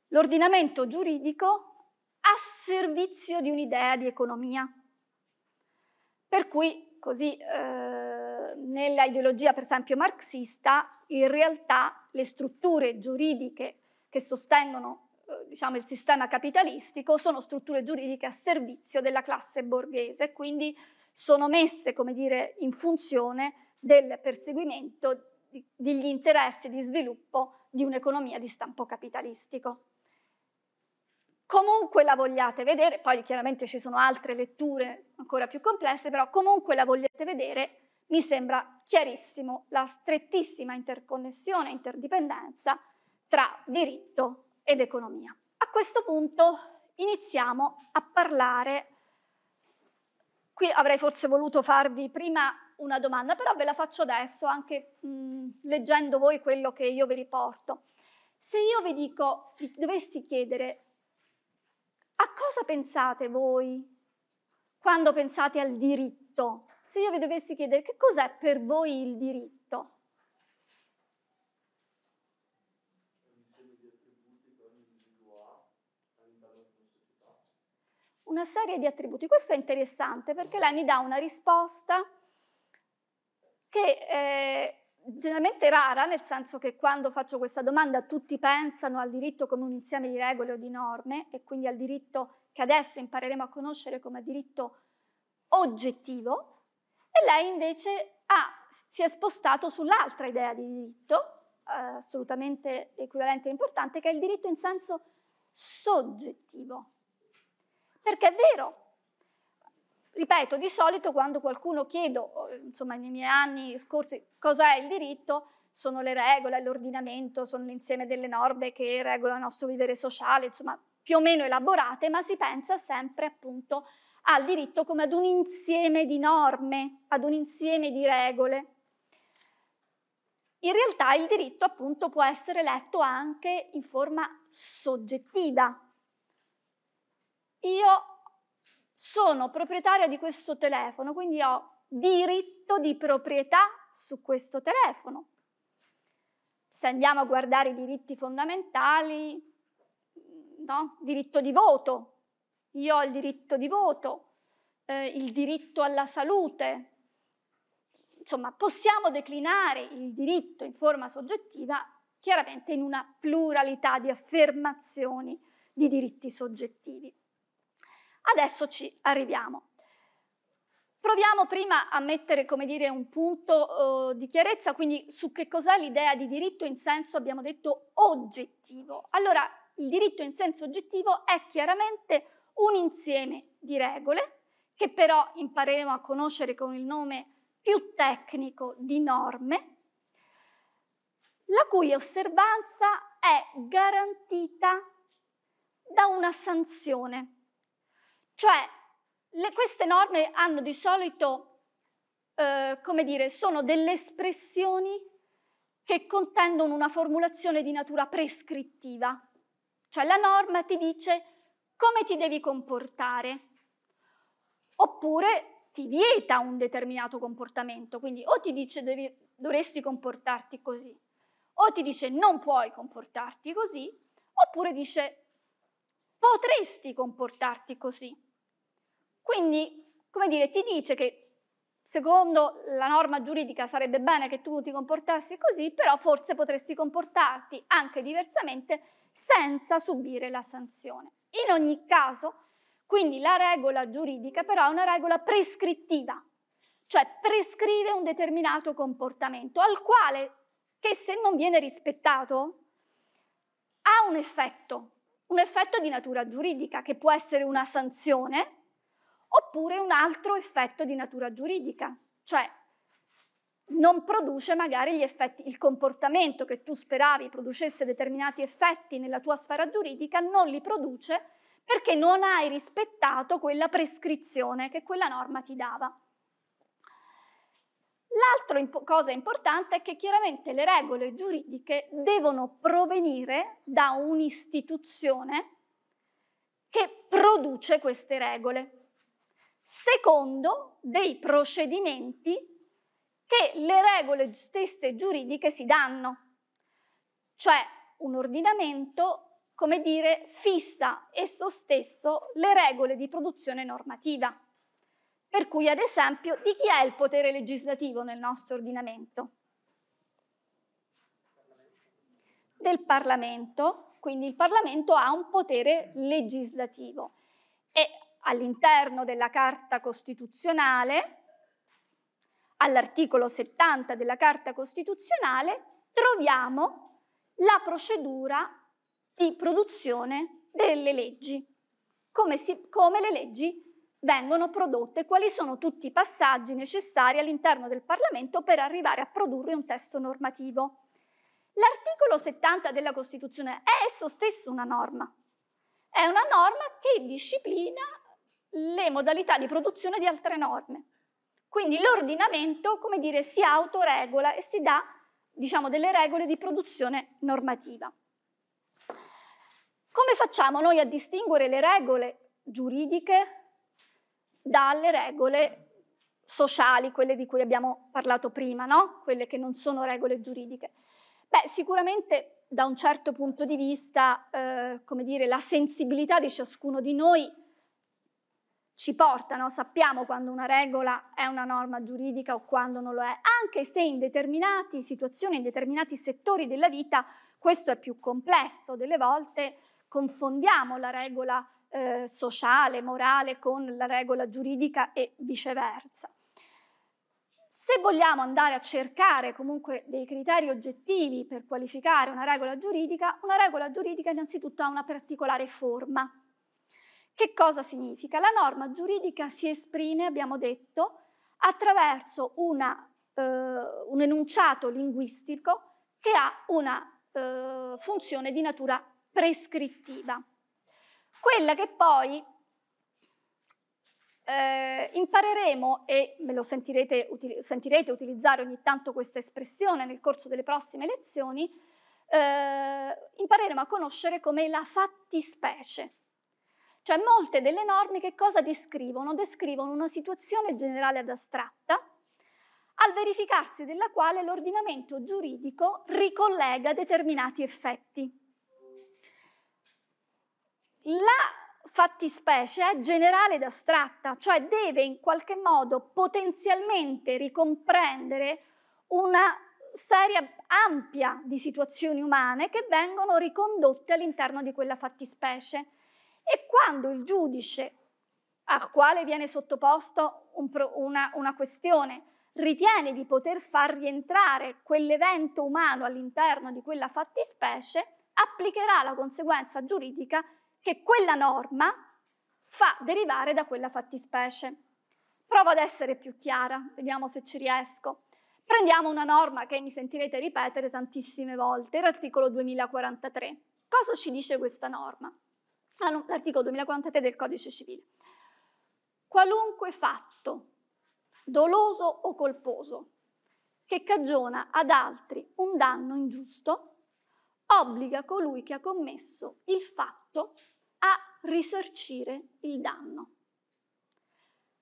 l'ordinamento giuridico a servizio di un'idea di economia. Per cui, così eh, nella ideologia per esempio marxista in realtà le strutture giuridiche che sostengono eh, diciamo, il sistema capitalistico sono strutture giuridiche a servizio della classe borghese, quindi sono messe come dire, in funzione del perseguimento degli interessi di sviluppo di un'economia di stampo capitalistico. Comunque la vogliate vedere, poi chiaramente ci sono altre letture ancora più complesse, però comunque la vogliate vedere, mi sembra chiarissimo la strettissima interconnessione e interdipendenza tra diritto ed economia. A questo punto iniziamo a parlare, qui avrei forse voluto farvi prima una domanda, però ve la faccio adesso anche mh, mm, leggendo voi quello che io vi riporto. Se io vi dico, vi dovessi chiedere a cosa pensate voi quando pensate al diritto? se io vi dovessi chiedere che cos'è per voi il diritto? Una serie di attributi. Questo è interessante perché lei mi dà una risposta che è generalmente rara, nel senso che quando faccio questa domanda tutti pensano al diritto come un insieme di regole o di norme e quindi al diritto che adesso impareremo a conoscere come diritto oggettivo, e lei invece ha, si è spostato sull'altra idea di diritto, eh, assolutamente equivalente e importante, che è il diritto in senso soggettivo. Perché è vero, ripeto, di solito quando qualcuno chiedo, oh, insomma nei miei anni scorsi, cos'è il diritto, sono le regole, l'ordinamento, sono l'insieme delle norme che regolano il nostro vivere sociale, insomma più o meno elaborate, ma si pensa sempre appunto a al diritto come ad un insieme di norme, ad un insieme di regole. In realtà il diritto appunto può essere letto anche in forma soggettiva. Io sono proprietaria di questo telefono, quindi ho diritto di proprietà su questo telefono. Se andiamo a guardare i diritti fondamentali, no? diritto di voto, io ho il diritto di voto, eh, il diritto alla salute. Insomma, possiamo declinare il diritto in forma soggettiva chiaramente in una pluralità di affermazioni di diritti soggettivi. Adesso ci arriviamo. Proviamo prima a mettere, come dire, un punto eh, di chiarezza, quindi su che cos'è l'idea di diritto in senso, abbiamo detto, oggettivo. Allora, il diritto in senso oggettivo è chiaramente un insieme di regole che però impareremo a conoscere con il nome più tecnico di norme, la cui osservanza è garantita da una sanzione. Cioè, le, queste norme hanno di solito, eh, come dire, sono delle espressioni che contendono una formulazione di natura prescrittiva. Cioè la norma ti dice come ti devi comportare. Oppure ti vieta un determinato comportamento, quindi o ti dice devi, dovresti comportarti così, o ti dice non puoi comportarti così, oppure dice potresti comportarti così. Quindi, come dire, ti dice che secondo la norma giuridica sarebbe bene che tu ti comportassi così, però forse potresti comportarti anche diversamente senza subire la sanzione. In ogni caso, quindi la regola giuridica però è una regola prescrittiva, cioè prescrive un determinato comportamento al quale, che se non viene rispettato, ha un effetto, un effetto di natura giuridica che può essere una sanzione oppure un altro effetto di natura giuridica, cioè non produce magari gli effetti, il comportamento che tu speravi producesse determinati effetti nella tua sfera giuridica, non li produce perché non hai rispettato quella prescrizione che quella norma ti dava. L'altra imp cosa importante è che chiaramente le regole giuridiche devono provenire da un'istituzione che produce queste regole, secondo dei procedimenti che le regole stesse giuridiche si danno. Cioè un ordinamento, come dire, fissa esso stesso le regole di produzione normativa. Per cui, ad esempio, di chi è il potere legislativo nel nostro ordinamento? Del Parlamento, quindi il Parlamento ha un potere legislativo e all'interno della Carta Costituzionale all'articolo 70 della Carta Costituzionale troviamo la procedura di produzione delle leggi, come, si, come le leggi vengono prodotte, quali sono tutti i passaggi necessari all'interno del Parlamento per arrivare a produrre un testo normativo. L'articolo 70 della Costituzione è esso stesso una norma, è una norma che disciplina le modalità di produzione di altre norme. Quindi l'ordinamento, come dire, si autoregola e si dà, diciamo, delle regole di produzione normativa. Come facciamo noi a distinguere le regole giuridiche dalle regole sociali, quelle di cui abbiamo parlato prima, no? quelle che non sono regole giuridiche. Beh, sicuramente da un certo punto di vista, eh, come dire, la sensibilità di ciascuno di noi ci portano, sappiamo quando una regola è una norma giuridica o quando non lo è, anche se in determinate situazioni, in determinati settori della vita, questo è più complesso, delle volte confondiamo la regola eh, sociale, morale con la regola giuridica e viceversa. Se vogliamo andare a cercare comunque dei criteri oggettivi per qualificare una regola giuridica, una regola giuridica innanzitutto ha una particolare forma che cosa significa? La norma giuridica si esprime, abbiamo detto, attraverso una, eh, un enunciato linguistico che ha una eh, funzione di natura prescrittiva. Quella che poi eh, impareremo, e me lo sentirete, util sentirete, utilizzare ogni tanto questa espressione nel corso delle prossime lezioni, eh, impareremo a conoscere come la fattispecie, cioè molte delle norme che cosa descrivono? Descrivono una situazione generale ad astratta al verificarsi della quale l'ordinamento giuridico ricollega determinati effetti. La fattispecie è generale ed astratta, cioè deve in qualche modo potenzialmente ricomprendere una serie ampia di situazioni umane che vengono ricondotte all'interno di quella fattispecie e quando il giudice al quale viene sottoposto un pro, una, una questione ritiene di poter far rientrare quell'evento umano all'interno di quella fattispecie, applicherà la conseguenza giuridica che quella norma fa derivare da quella fattispecie. Provo ad essere più chiara, vediamo se ci riesco. Prendiamo una norma che mi sentirete ripetere tantissime volte, l'articolo 2043. Cosa ci dice questa norma? all'articolo 2043 del codice civile. Qualunque fatto, doloso o colposo, che cagiona ad altri un danno ingiusto, obbliga colui che ha commesso il fatto a risarcire il danno.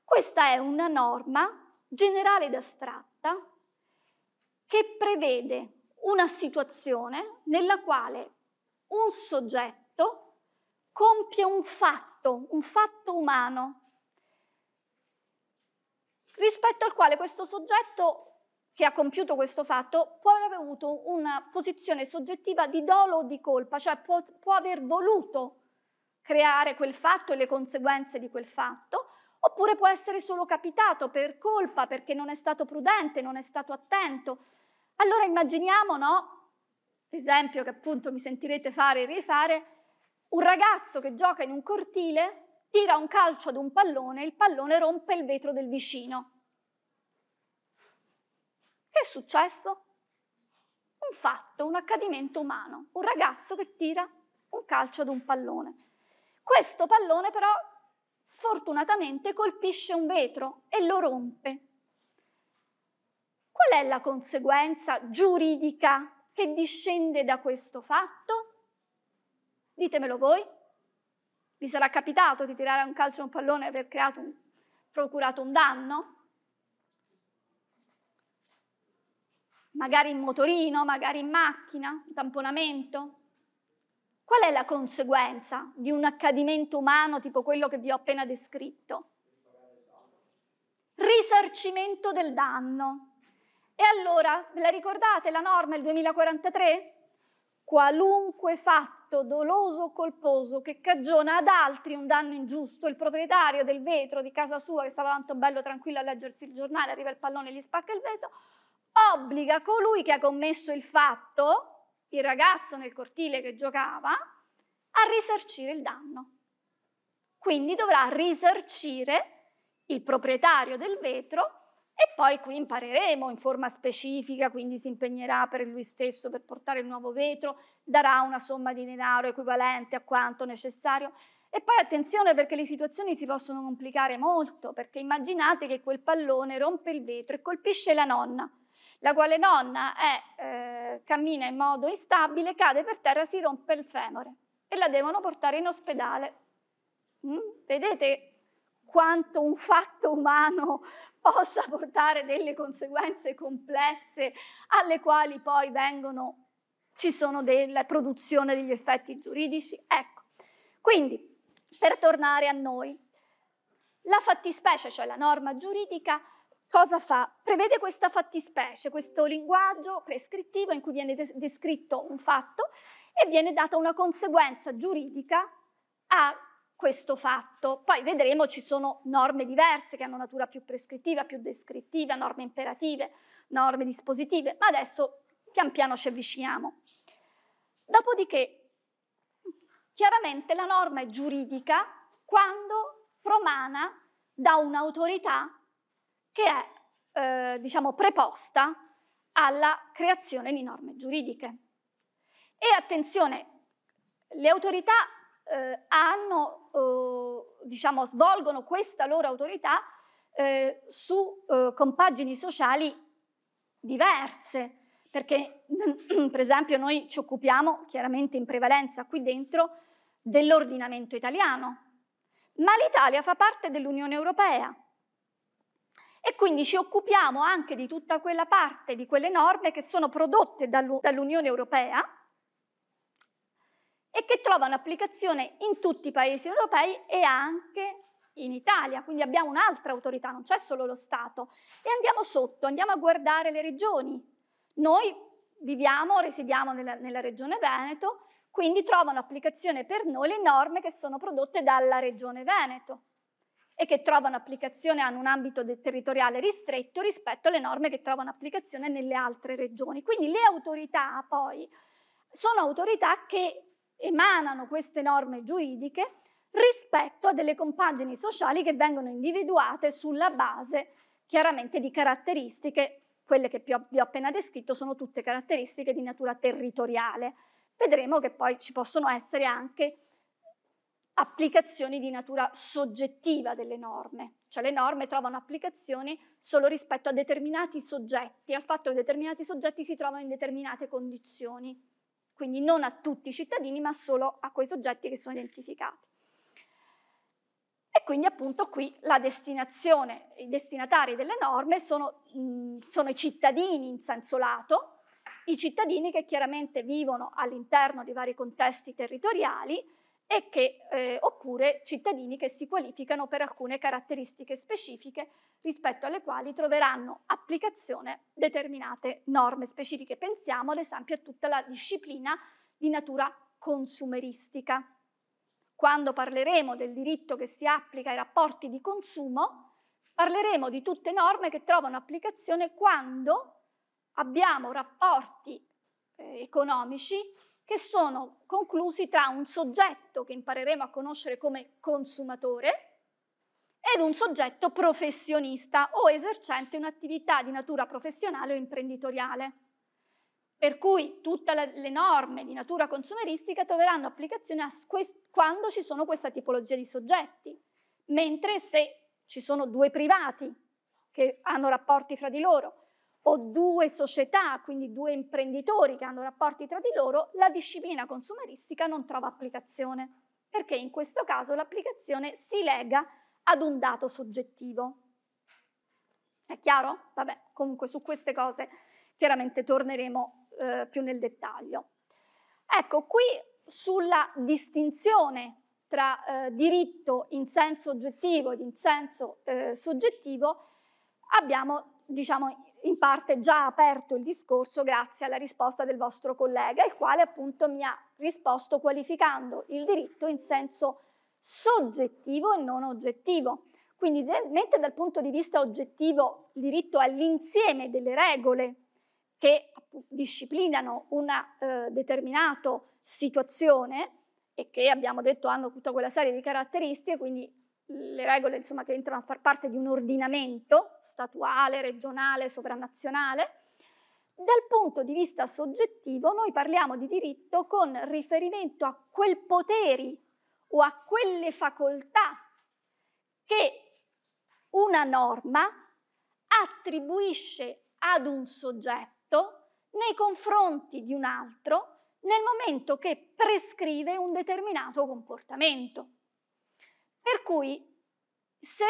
Questa è una norma generale ed astratta che prevede una situazione nella quale un soggetto compie un fatto, un fatto umano, rispetto al quale questo soggetto che ha compiuto questo fatto può aver avuto una posizione soggettiva di dolo o di colpa, cioè può, può aver voluto creare quel fatto e le conseguenze di quel fatto, oppure può essere solo capitato per colpa, perché non è stato prudente, non è stato attento. Allora immaginiamo, no? L'esempio che appunto mi sentirete fare e rifare, un ragazzo che gioca in un cortile tira un calcio ad un pallone e il pallone rompe il vetro del vicino. Che è successo? Un fatto, un accadimento umano, un ragazzo che tira un calcio ad un pallone. Questo pallone però sfortunatamente colpisce un vetro e lo rompe. Qual è la conseguenza giuridica che discende da questo fatto? Ditemelo voi. Vi sarà capitato di tirare un calcio a un pallone e aver un, procurato un danno? Magari in motorino, magari in macchina, in tamponamento? Qual è la conseguenza di un accadimento umano tipo quello che vi ho appena descritto? Risarcimento del danno. E allora, ve la ricordate la norma, il 2043? Qualunque fatto atto doloso o colposo che cagiona ad altri un danno ingiusto, il proprietario del vetro di casa sua che stava tanto bello tranquillo a leggersi il giornale, arriva il pallone e gli spacca il vetro, obbliga colui che ha commesso il fatto, il ragazzo nel cortile che giocava, a risarcire il danno. Quindi dovrà risarcire il proprietario del vetro e poi qui impareremo in forma specifica, quindi si impegnerà per lui stesso per portare il nuovo vetro, darà una somma di denaro equivalente a quanto necessario. E poi attenzione perché le situazioni si possono complicare molto, perché immaginate che quel pallone rompe il vetro e colpisce la nonna, la quale nonna è, eh, cammina in modo instabile, cade per terra, si rompe il femore e la devono portare in ospedale. Mm? Vedete quanto un fatto umano possa portare delle conseguenze complesse alle quali poi vengono, ci sono della produzione degli effetti giuridici. Ecco, quindi per tornare a noi, la fattispecie, cioè la norma giuridica, cosa fa? Prevede questa fattispecie, questo linguaggio prescrittivo in cui viene des- descritto un fatto e viene data una conseguenza giuridica a questo fatto. Poi vedremo, ci sono norme diverse che hanno natura più prescrittiva, più descrittiva, norme imperative, norme dispositive, ma adesso pian piano ci avviciniamo. Dopodiché, chiaramente la norma è giuridica quando promana da un'autorità che è, eh, diciamo, preposta alla creazione di norme giuridiche. E attenzione, le autorità eh, hanno, eh, diciamo, svolgono questa loro autorità eh, su eh, compagini sociali diverse, perché per esempio noi ci occupiamo chiaramente in prevalenza qui dentro dell'ordinamento italiano, ma l'Italia fa parte dell'Unione Europea e quindi ci occupiamo anche di tutta quella parte di quelle norme che sono prodotte dall'Unione Europea e che trova un'applicazione in tutti i paesi europei e anche in Italia, quindi abbiamo un'altra autorità, non c'è solo lo Stato. E andiamo sotto, andiamo a guardare le regioni. Noi viviamo, residiamo nella, nella regione Veneto, quindi trovano applicazione per noi le norme che sono prodotte dalla regione Veneto e che trovano applicazione, hanno un ambito territoriale ristretto rispetto alle norme che trovano applicazione nelle altre regioni. Quindi le autorità poi sono autorità che emanano queste norme giuridiche rispetto a delle compagini sociali che vengono individuate sulla base chiaramente di caratteristiche, quelle che vi ho appena descritto sono tutte caratteristiche di natura territoriale. Vedremo che poi ci possono essere anche applicazioni di natura soggettiva delle norme, cioè le norme trovano applicazioni solo rispetto a determinati soggetti, al fatto che determinati soggetti si trovano in determinate condizioni quindi non a tutti i cittadini ma solo a quei soggetti che sono identificati. E quindi appunto qui la destinazione, i destinatari delle norme sono, sono i cittadini in senso lato, i cittadini che chiaramente vivono all'interno di vari contesti territoriali e che, eh, oppure cittadini che si qualificano per alcune caratteristiche specifiche rispetto alle quali troveranno applicazione determinate norme specifiche. Pensiamo ad esempio a tutta la disciplina di natura consumeristica. Quando parleremo del diritto che si applica ai rapporti di consumo, parleremo di tutte norme che trovano applicazione quando abbiamo rapporti eh, economici che sono conclusi tra un soggetto che impareremo a conoscere come consumatore ed un soggetto professionista o esercente un'attività di natura professionale o imprenditoriale. Per cui tutte le norme di natura consumeristica troveranno applicazione quando ci sono questa tipologia di soggetti, mentre se ci sono due privati che hanno rapporti fra di loro o due società, quindi due imprenditori che hanno rapporti tra di loro, la disciplina consumeristica non trova applicazione, perché in questo caso l'applicazione si lega ad un dato soggettivo. È chiaro? Vabbè, comunque su queste cose chiaramente torneremo eh, più nel dettaglio. Ecco, qui sulla distinzione tra eh, diritto in senso oggettivo ed in senso eh, soggettivo abbiamo, diciamo, in parte già aperto il discorso grazie alla risposta del vostro collega, il quale appunto mi ha risposto qualificando il diritto in senso soggettivo e non oggettivo. Quindi mentre dal punto di vista oggettivo il diritto è l'insieme delle regole che disciplinano una eh, determinata situazione e che abbiamo detto hanno tutta quella serie di caratteristiche, quindi le regole insomma, che entrano a far parte di un ordinamento statuale, regionale, sovranazionale. Dal punto di vista soggettivo noi parliamo di diritto con riferimento a quel poteri o a quelle facoltà che una norma attribuisce ad un soggetto nei confronti di un altro nel momento che prescrive un determinato comportamento. Per cui se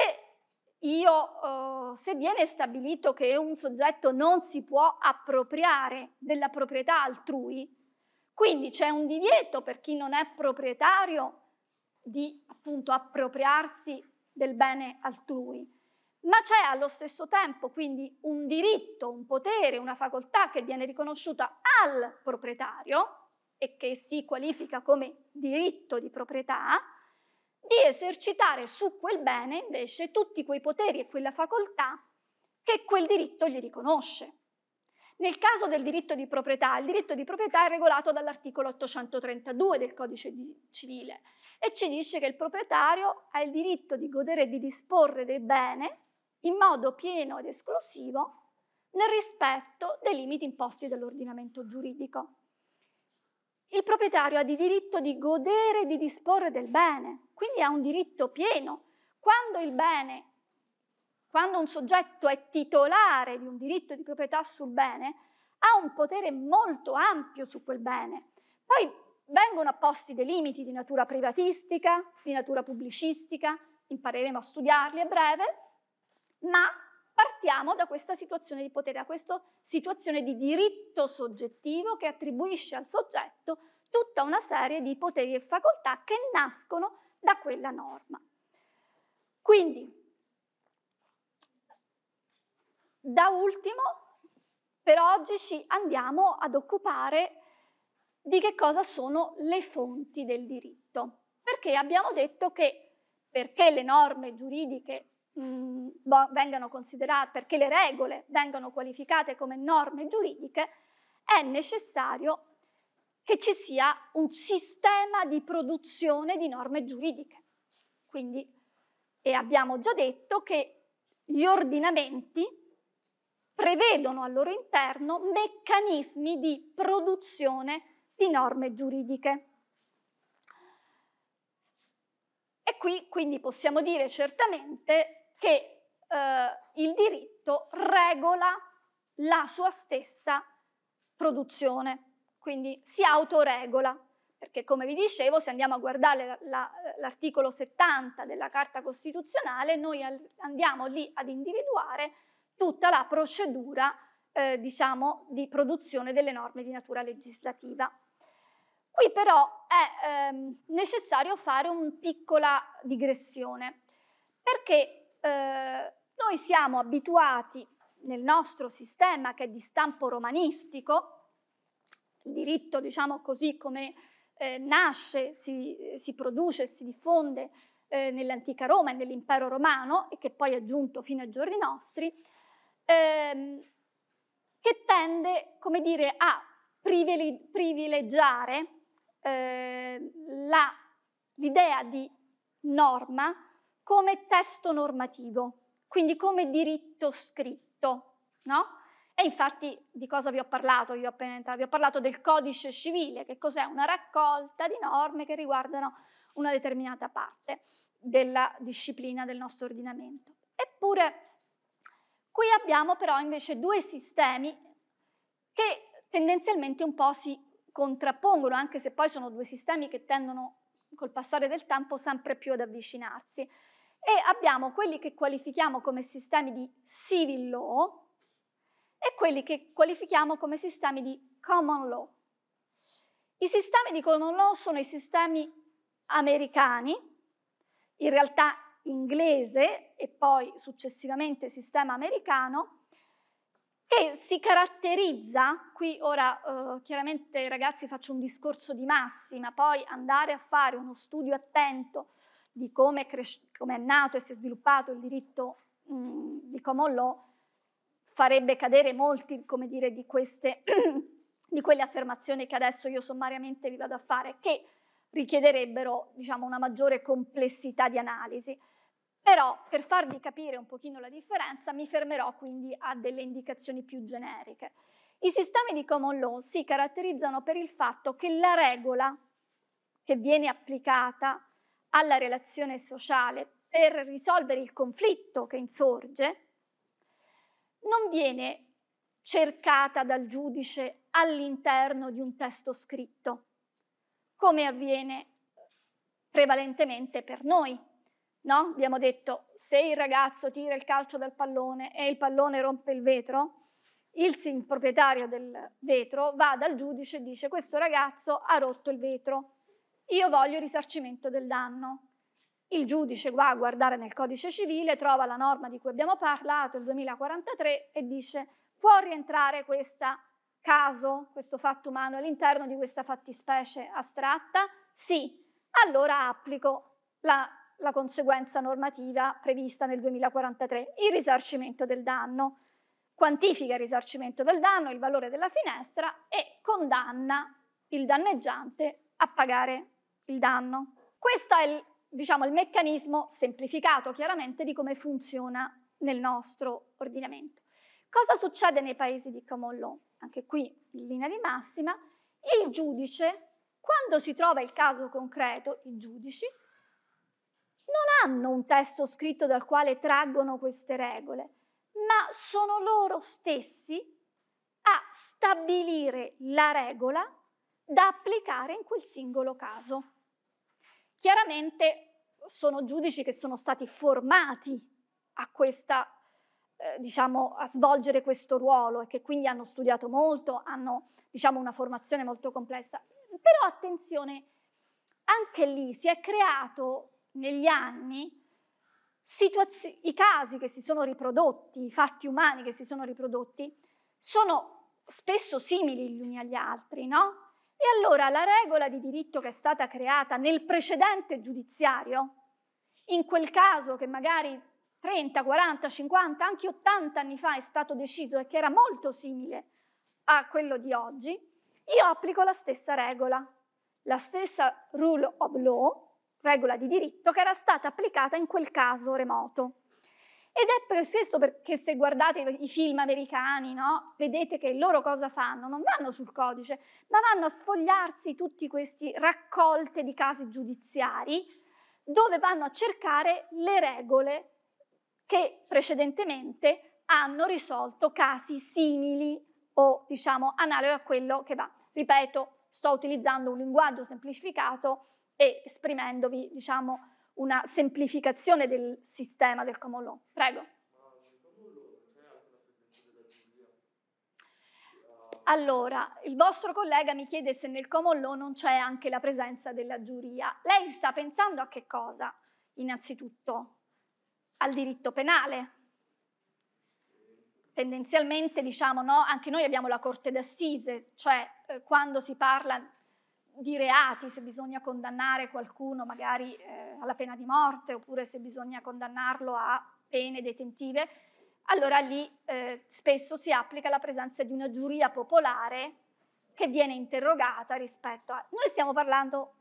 io, eh, se viene stabilito che un soggetto non si può appropriare della proprietà altrui, quindi c'è un divieto per chi non è proprietario di appunto appropriarsi del bene altrui, ma c'è allo stesso tempo quindi un diritto, un potere, una facoltà che viene riconosciuta al proprietario e che si qualifica come diritto di proprietà, di esercitare su quel bene invece tutti quei poteri e quella facoltà che quel diritto gli riconosce. Nel caso del diritto di proprietà, il diritto di proprietà è regolato dall'articolo 832 del codice civile e ci dice che il proprietario ha il diritto di godere e di disporre del bene in modo pieno ed esclusivo nel rispetto dei limiti imposti dall'ordinamento giuridico il proprietario ha di diritto di godere e di disporre del bene, quindi ha un diritto pieno. Quando il bene, quando un soggetto è titolare di un diritto di proprietà sul bene, ha un potere molto ampio su quel bene. Poi vengono apposti dei limiti di natura privatistica, di natura pubblicistica, impareremo a studiarli a breve, ma partiamo da questa situazione di potere, da questa situazione di diritto soggettivo che attribuisce al soggetto tutta una serie di poteri e facoltà che nascono da quella norma. Quindi, da ultimo, per oggi ci andiamo ad occupare di che cosa sono le fonti del diritto, perché abbiamo detto che perché le norme giuridiche mh, mm, vengano considerate, perché le regole vengano qualificate come norme giuridiche, è necessario che ci sia un sistema di produzione di norme giuridiche. Quindi, e abbiamo già detto che gli ordinamenti prevedono al loro interno meccanismi di produzione di norme giuridiche. E qui quindi possiamo dire certamente che eh, il diritto regola la sua stessa produzione, quindi si autoregola, perché come vi dicevo, se andiamo a guardare l'articolo la, 70 della Carta Costituzionale, noi al, andiamo lì ad individuare tutta la procedura eh, diciamo, di produzione delle norme di natura legislativa. Qui però è ehm, necessario fare una piccola digressione, perché eh, noi siamo abituati nel nostro sistema che è di stampo romanistico, il diritto diciamo così come eh, nasce, si, si produce e si diffonde eh, nell'antica Roma e nell'impero romano e che poi è giunto fino ai giorni nostri, ehm, che tende come dire, a privilegiare eh, l'idea di norma come testo normativo, quindi come diritto scritto, no? E infatti di cosa vi ho parlato io appena entrato? Vi ho parlato del codice civile, che cos'è? Una raccolta di norme che riguardano una determinata parte della disciplina del nostro ordinamento. Eppure qui abbiamo però invece due sistemi che tendenzialmente un po' si contrappongono, anche se poi sono due sistemi che tendono col passare del tempo sempre più ad avvicinarsi e abbiamo quelli che qualifichiamo come sistemi di civil law e quelli che qualifichiamo come sistemi di common law. I sistemi di common law sono i sistemi americani, in realtà inglese e poi successivamente sistema americano, che si caratterizza, qui ora eh, chiaramente ragazzi faccio un discorso di massima, poi andare a fare uno studio attento di come è, cres- come è nato e si è sviluppato il diritto mh, mhmm, di common law, farebbe cadere molti, come dire, di queste, di quelle affermazioni che adesso io sommariamente vi vado a fare, che richiederebbero, diciamo, una maggiore complessità di analisi. Però per farvi capire un pochino la differenza mi fermerò quindi a delle indicazioni più generiche. I sistemi di common law si caratterizzano per il fatto che la regola che viene applicata alla relazione sociale per risolvere il conflitto che insorge, non viene cercata dal giudice all'interno di un testo scritto, come avviene prevalentemente per noi. No? Abbiamo detto, se il ragazzo tira il calcio dal pallone e il pallone rompe il vetro, il proprietario del vetro va dal giudice e dice questo ragazzo ha rotto il vetro, io voglio risarcimento del danno. Il giudice va a guardare nel codice civile, trova la norma di cui abbiamo parlato, il 2043, e dice può rientrare questo caso, questo fatto umano all'interno di questa fattispecie astratta? Sì, allora applico la, la conseguenza normativa prevista nel 2043, il risarcimento del danno. Quantifica il risarcimento del danno, il valore della finestra e condanna il danneggiante a pagare il danno. Questo è il, diciamo, il meccanismo semplificato chiaramente di come funziona nel nostro ordinamento. Cosa succede nei paesi di common law? Anche qui in linea di massima, il giudice, quando si trova il caso concreto, i giudici non hanno un testo scritto dal quale traggono queste regole, ma sono loro stessi a stabilire la regola da applicare in quel singolo caso. Chiaramente sono giudici che sono stati formati a, questa, eh, diciamo, a svolgere questo ruolo e che quindi hanno studiato molto, hanno diciamo, una formazione molto complessa. Però attenzione, anche lì si è creato negli anni situazio- i casi che si sono riprodotti, i fatti umani che si sono riprodotti, sono spesso simili gli uni agli altri, no? E allora la regola di diritto che è stata creata nel precedente giudiziario, in quel caso che magari 30, 40, 50, anche 80 anni fa è stato deciso e che era molto simile a quello di oggi, io applico la stessa regola, la stessa rule of law, regola di diritto, che era stata applicata in quel caso remoto. Ed è per stesso perché se guardate i film americani, no, vedete che loro cosa fanno? Non vanno sul codice, ma vanno a sfogliarsi tutti questi raccolte di casi giudiziari dove vanno a cercare le regole che precedentemente hanno risolto casi simili o diciamo analogo a quello che va. Ripeto, sto utilizzando un linguaggio semplificato e esprimendovi, diciamo, una semplificazione del sistema del common law. Prego. Allora, il vostro collega mi chiede se nel common law non c'è anche la presenza della giuria. Lei sta pensando a che cosa? Innanzitutto al diritto penale. Tendenzialmente, diciamo, no, anche noi abbiamo la corte d'assise, cioè eh, quando si parla di reati, se bisogna condannare qualcuno magari eh, alla pena di morte oppure se bisogna condannarlo a pene detentive, allora lì eh, spesso si applica la presenza di una giuria popolare che viene interrogata rispetto a... Noi stiamo parlando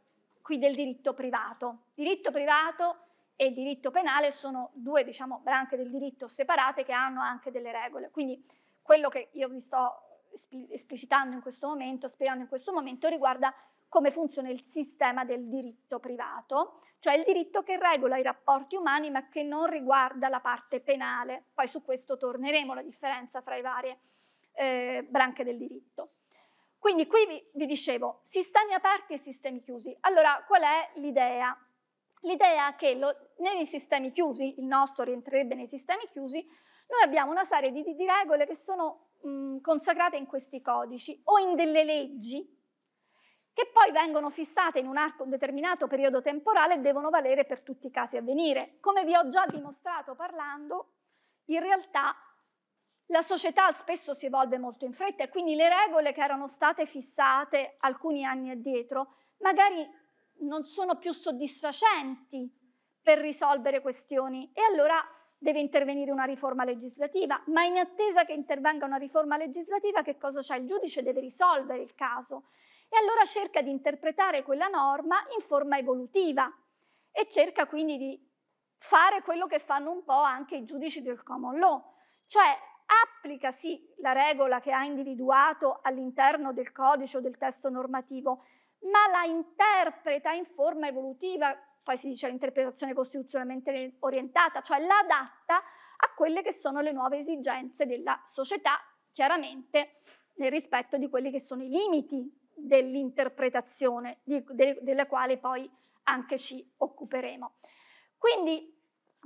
qui del diritto privato. Diritto privato e diritto penale sono due diciamo, branche del diritto separate che hanno anche delle regole. Quindi quello che io vi sto esplicitando in questo momento, spiegando in questo momento, riguarda come funziona il sistema del diritto privato, cioè il diritto che regola i rapporti umani ma che non riguarda la parte penale. Poi su questo torneremo, la differenza fra le varie eh, branche del diritto. Quindi qui vi, vi dicevo sistemi aperti e sistemi chiusi. Allora qual è l'idea? L'idea è che lo, nei sistemi chiusi, il nostro rientrerebbe nei sistemi chiusi, noi abbiamo una serie di, di regole che sono mh, consacrate in questi codici o in delle leggi che poi vengono fissate in un arco un determinato periodo temporale e devono valere per tutti i casi a venire. Come vi ho già dimostrato parlando, in realtà la società spesso si evolve molto in fretta e quindi le regole che erano state fissate alcuni anni addietro magari non sono più soddisfacenti per risolvere questioni e allora deve intervenire una riforma legislativa, ma in attesa che intervenga una riforma legislativa che cosa c'è? Il giudice deve risolvere il caso e allora cerca di interpretare quella norma in forma evolutiva e cerca quindi di fare quello che fanno un po' anche i giudici del common law, cioè applica sì la regola che ha individuato all'interno del codice o del testo normativo, ma la interpreta in forma evolutiva, poi si dice l'interpretazione costituzionalmente orientata, cioè l'adatta a quelle che sono le nuove esigenze della società, chiaramente nel rispetto di quelli che sono i limiti dell'interpretazione, della quale poi anche ci occuperemo. Quindi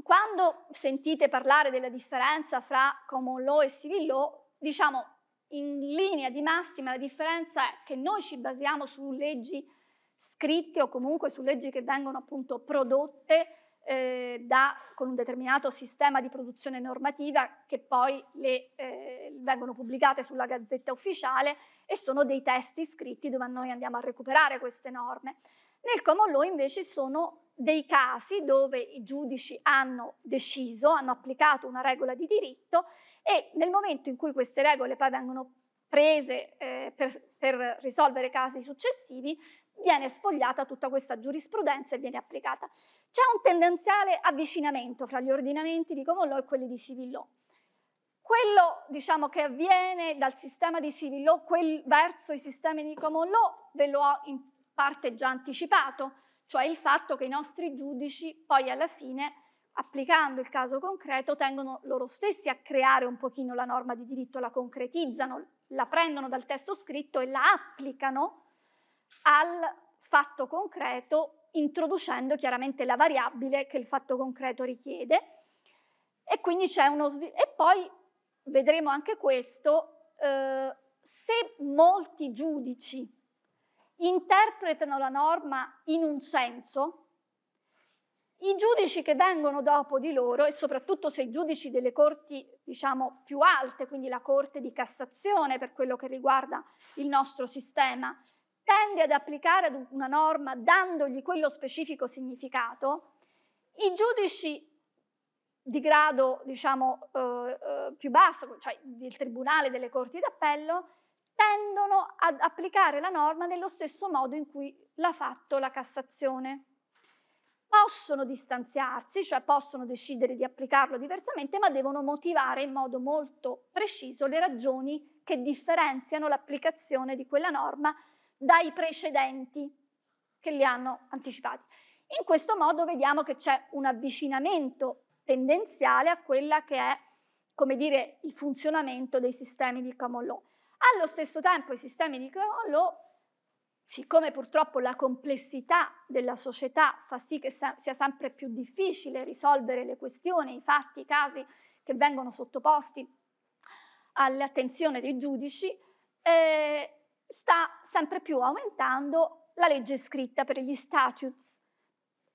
quando sentite parlare della differenza fra common law e civil law, diciamo in linea di massima la differenza è che noi ci basiamo su leggi scritte o comunque su leggi che vengono appunto prodotte eh, da, con un determinato sistema di produzione normativa che poi le, eh, vengono pubblicate sulla gazzetta ufficiale e sono dei testi scritti dove noi andiamo a recuperare queste norme. Nel common law invece sono dei casi dove i giudici hanno deciso, hanno applicato una regola di diritto e nel momento in cui queste regole poi vengono prese eh, per, per risolvere casi successivi, viene sfogliata tutta questa giurisprudenza e viene applicata. C'è un tendenziale avvicinamento fra gli ordinamenti di common law e quelli di civil law. Quello diciamo, che avviene dal sistema di civil law verso i sistemi di common law ve lo ho in parte già anticipato, cioè il fatto che i nostri giudici poi alla fine, applicando il caso concreto, tengono loro stessi a creare un pochino la norma di diritto, la concretizzano, la prendono dal testo scritto e la applicano al fatto concreto introducendo chiaramente la variabile che il fatto concreto richiede e quindi c'è uno e poi vedremo anche questo eh, se molti giudici interpretano la norma in un senso i giudici che vengono dopo di loro, e soprattutto se i giudici delle corti diciamo, più alte, quindi la Corte di Cassazione per quello che riguarda il nostro sistema, tende ad applicare una norma dandogli quello specifico significato, i giudici di grado diciamo, eh, eh, più basso, cioè del Tribunale delle Corti d'Appello, tendono ad applicare la norma nello stesso modo in cui l'ha fatto la Cassazione possono distanziarsi, cioè possono decidere di applicarlo diversamente, ma devono motivare in modo molto preciso le ragioni che differenziano l'applicazione di quella norma dai precedenti che li hanno anticipati. In questo modo vediamo che c'è un avvicinamento tendenziale a quella che è, come dire, il funzionamento dei sistemi di common law. Allo stesso tempo i sistemi di common law siccome purtroppo la complessità della società fa sì che sia sempre più difficile risolvere le questioni, i fatti, i casi che vengono sottoposti all'attenzione dei giudici, eh, sta sempre più aumentando la legge scritta per gli statutes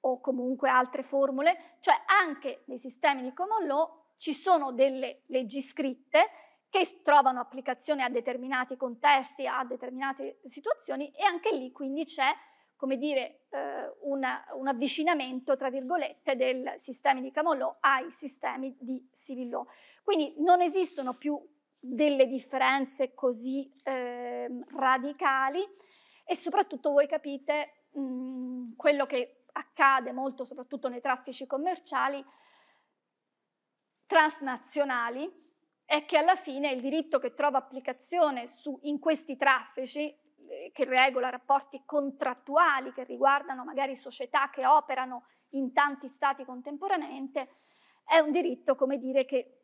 o comunque altre formule, cioè anche nei sistemi di common law ci sono delle leggi scritte che trovano applicazione a determinati contesti, a determinate situazioni e anche lì quindi c'è come dire, eh, una, un avvicinamento, tra virgolette, del sistema di law ai sistemi di civil law. Quindi non esistono più delle differenze così eh, radicali e soprattutto voi capite mh, mm, quello che accade molto, soprattutto nei traffici commerciali transnazionali, è che alla fine il diritto che trova applicazione su, in questi traffici eh, che regola rapporti contrattuali che riguardano magari società che operano in tanti stati contemporaneamente, è un diritto, come dire, che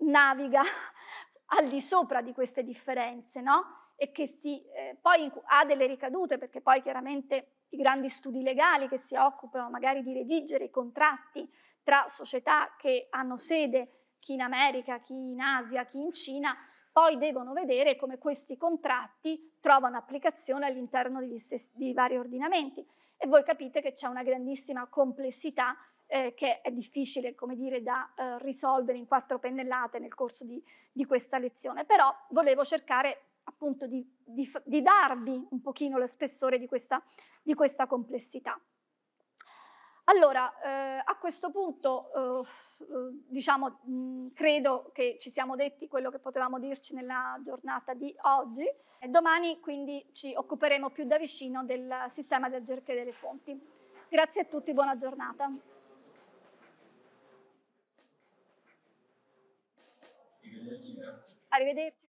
naviga al di sopra di queste differenze, no? E che si, eh, poi ha delle ricadute, perché poi chiaramente i grandi studi legali che si occupano magari di redigere i contratti tra società che hanno sede chi in America, chi in Asia, chi in Cina, poi devono vedere come questi contratti trovano applicazione all'interno di vari ordinamenti. E voi capite che c'è una grandissima complessità eh, che è difficile, come dire, da eh, risolvere in quattro pennellate nel corso di, di questa lezione. Però volevo cercare appunto di, di, di, darvi un pochino lo spessore di questa, di questa complessità. Allora, eh, a questo punto, eh, eh diciamo, mh, mm, credo che ci siamo detti quello che potevamo dirci nella giornata di oggi. E domani quindi ci occuperemo più da vicino del sistema del gerche delle fonti. Grazie a tutti, buona giornata. Arrivederci. Arrivederci.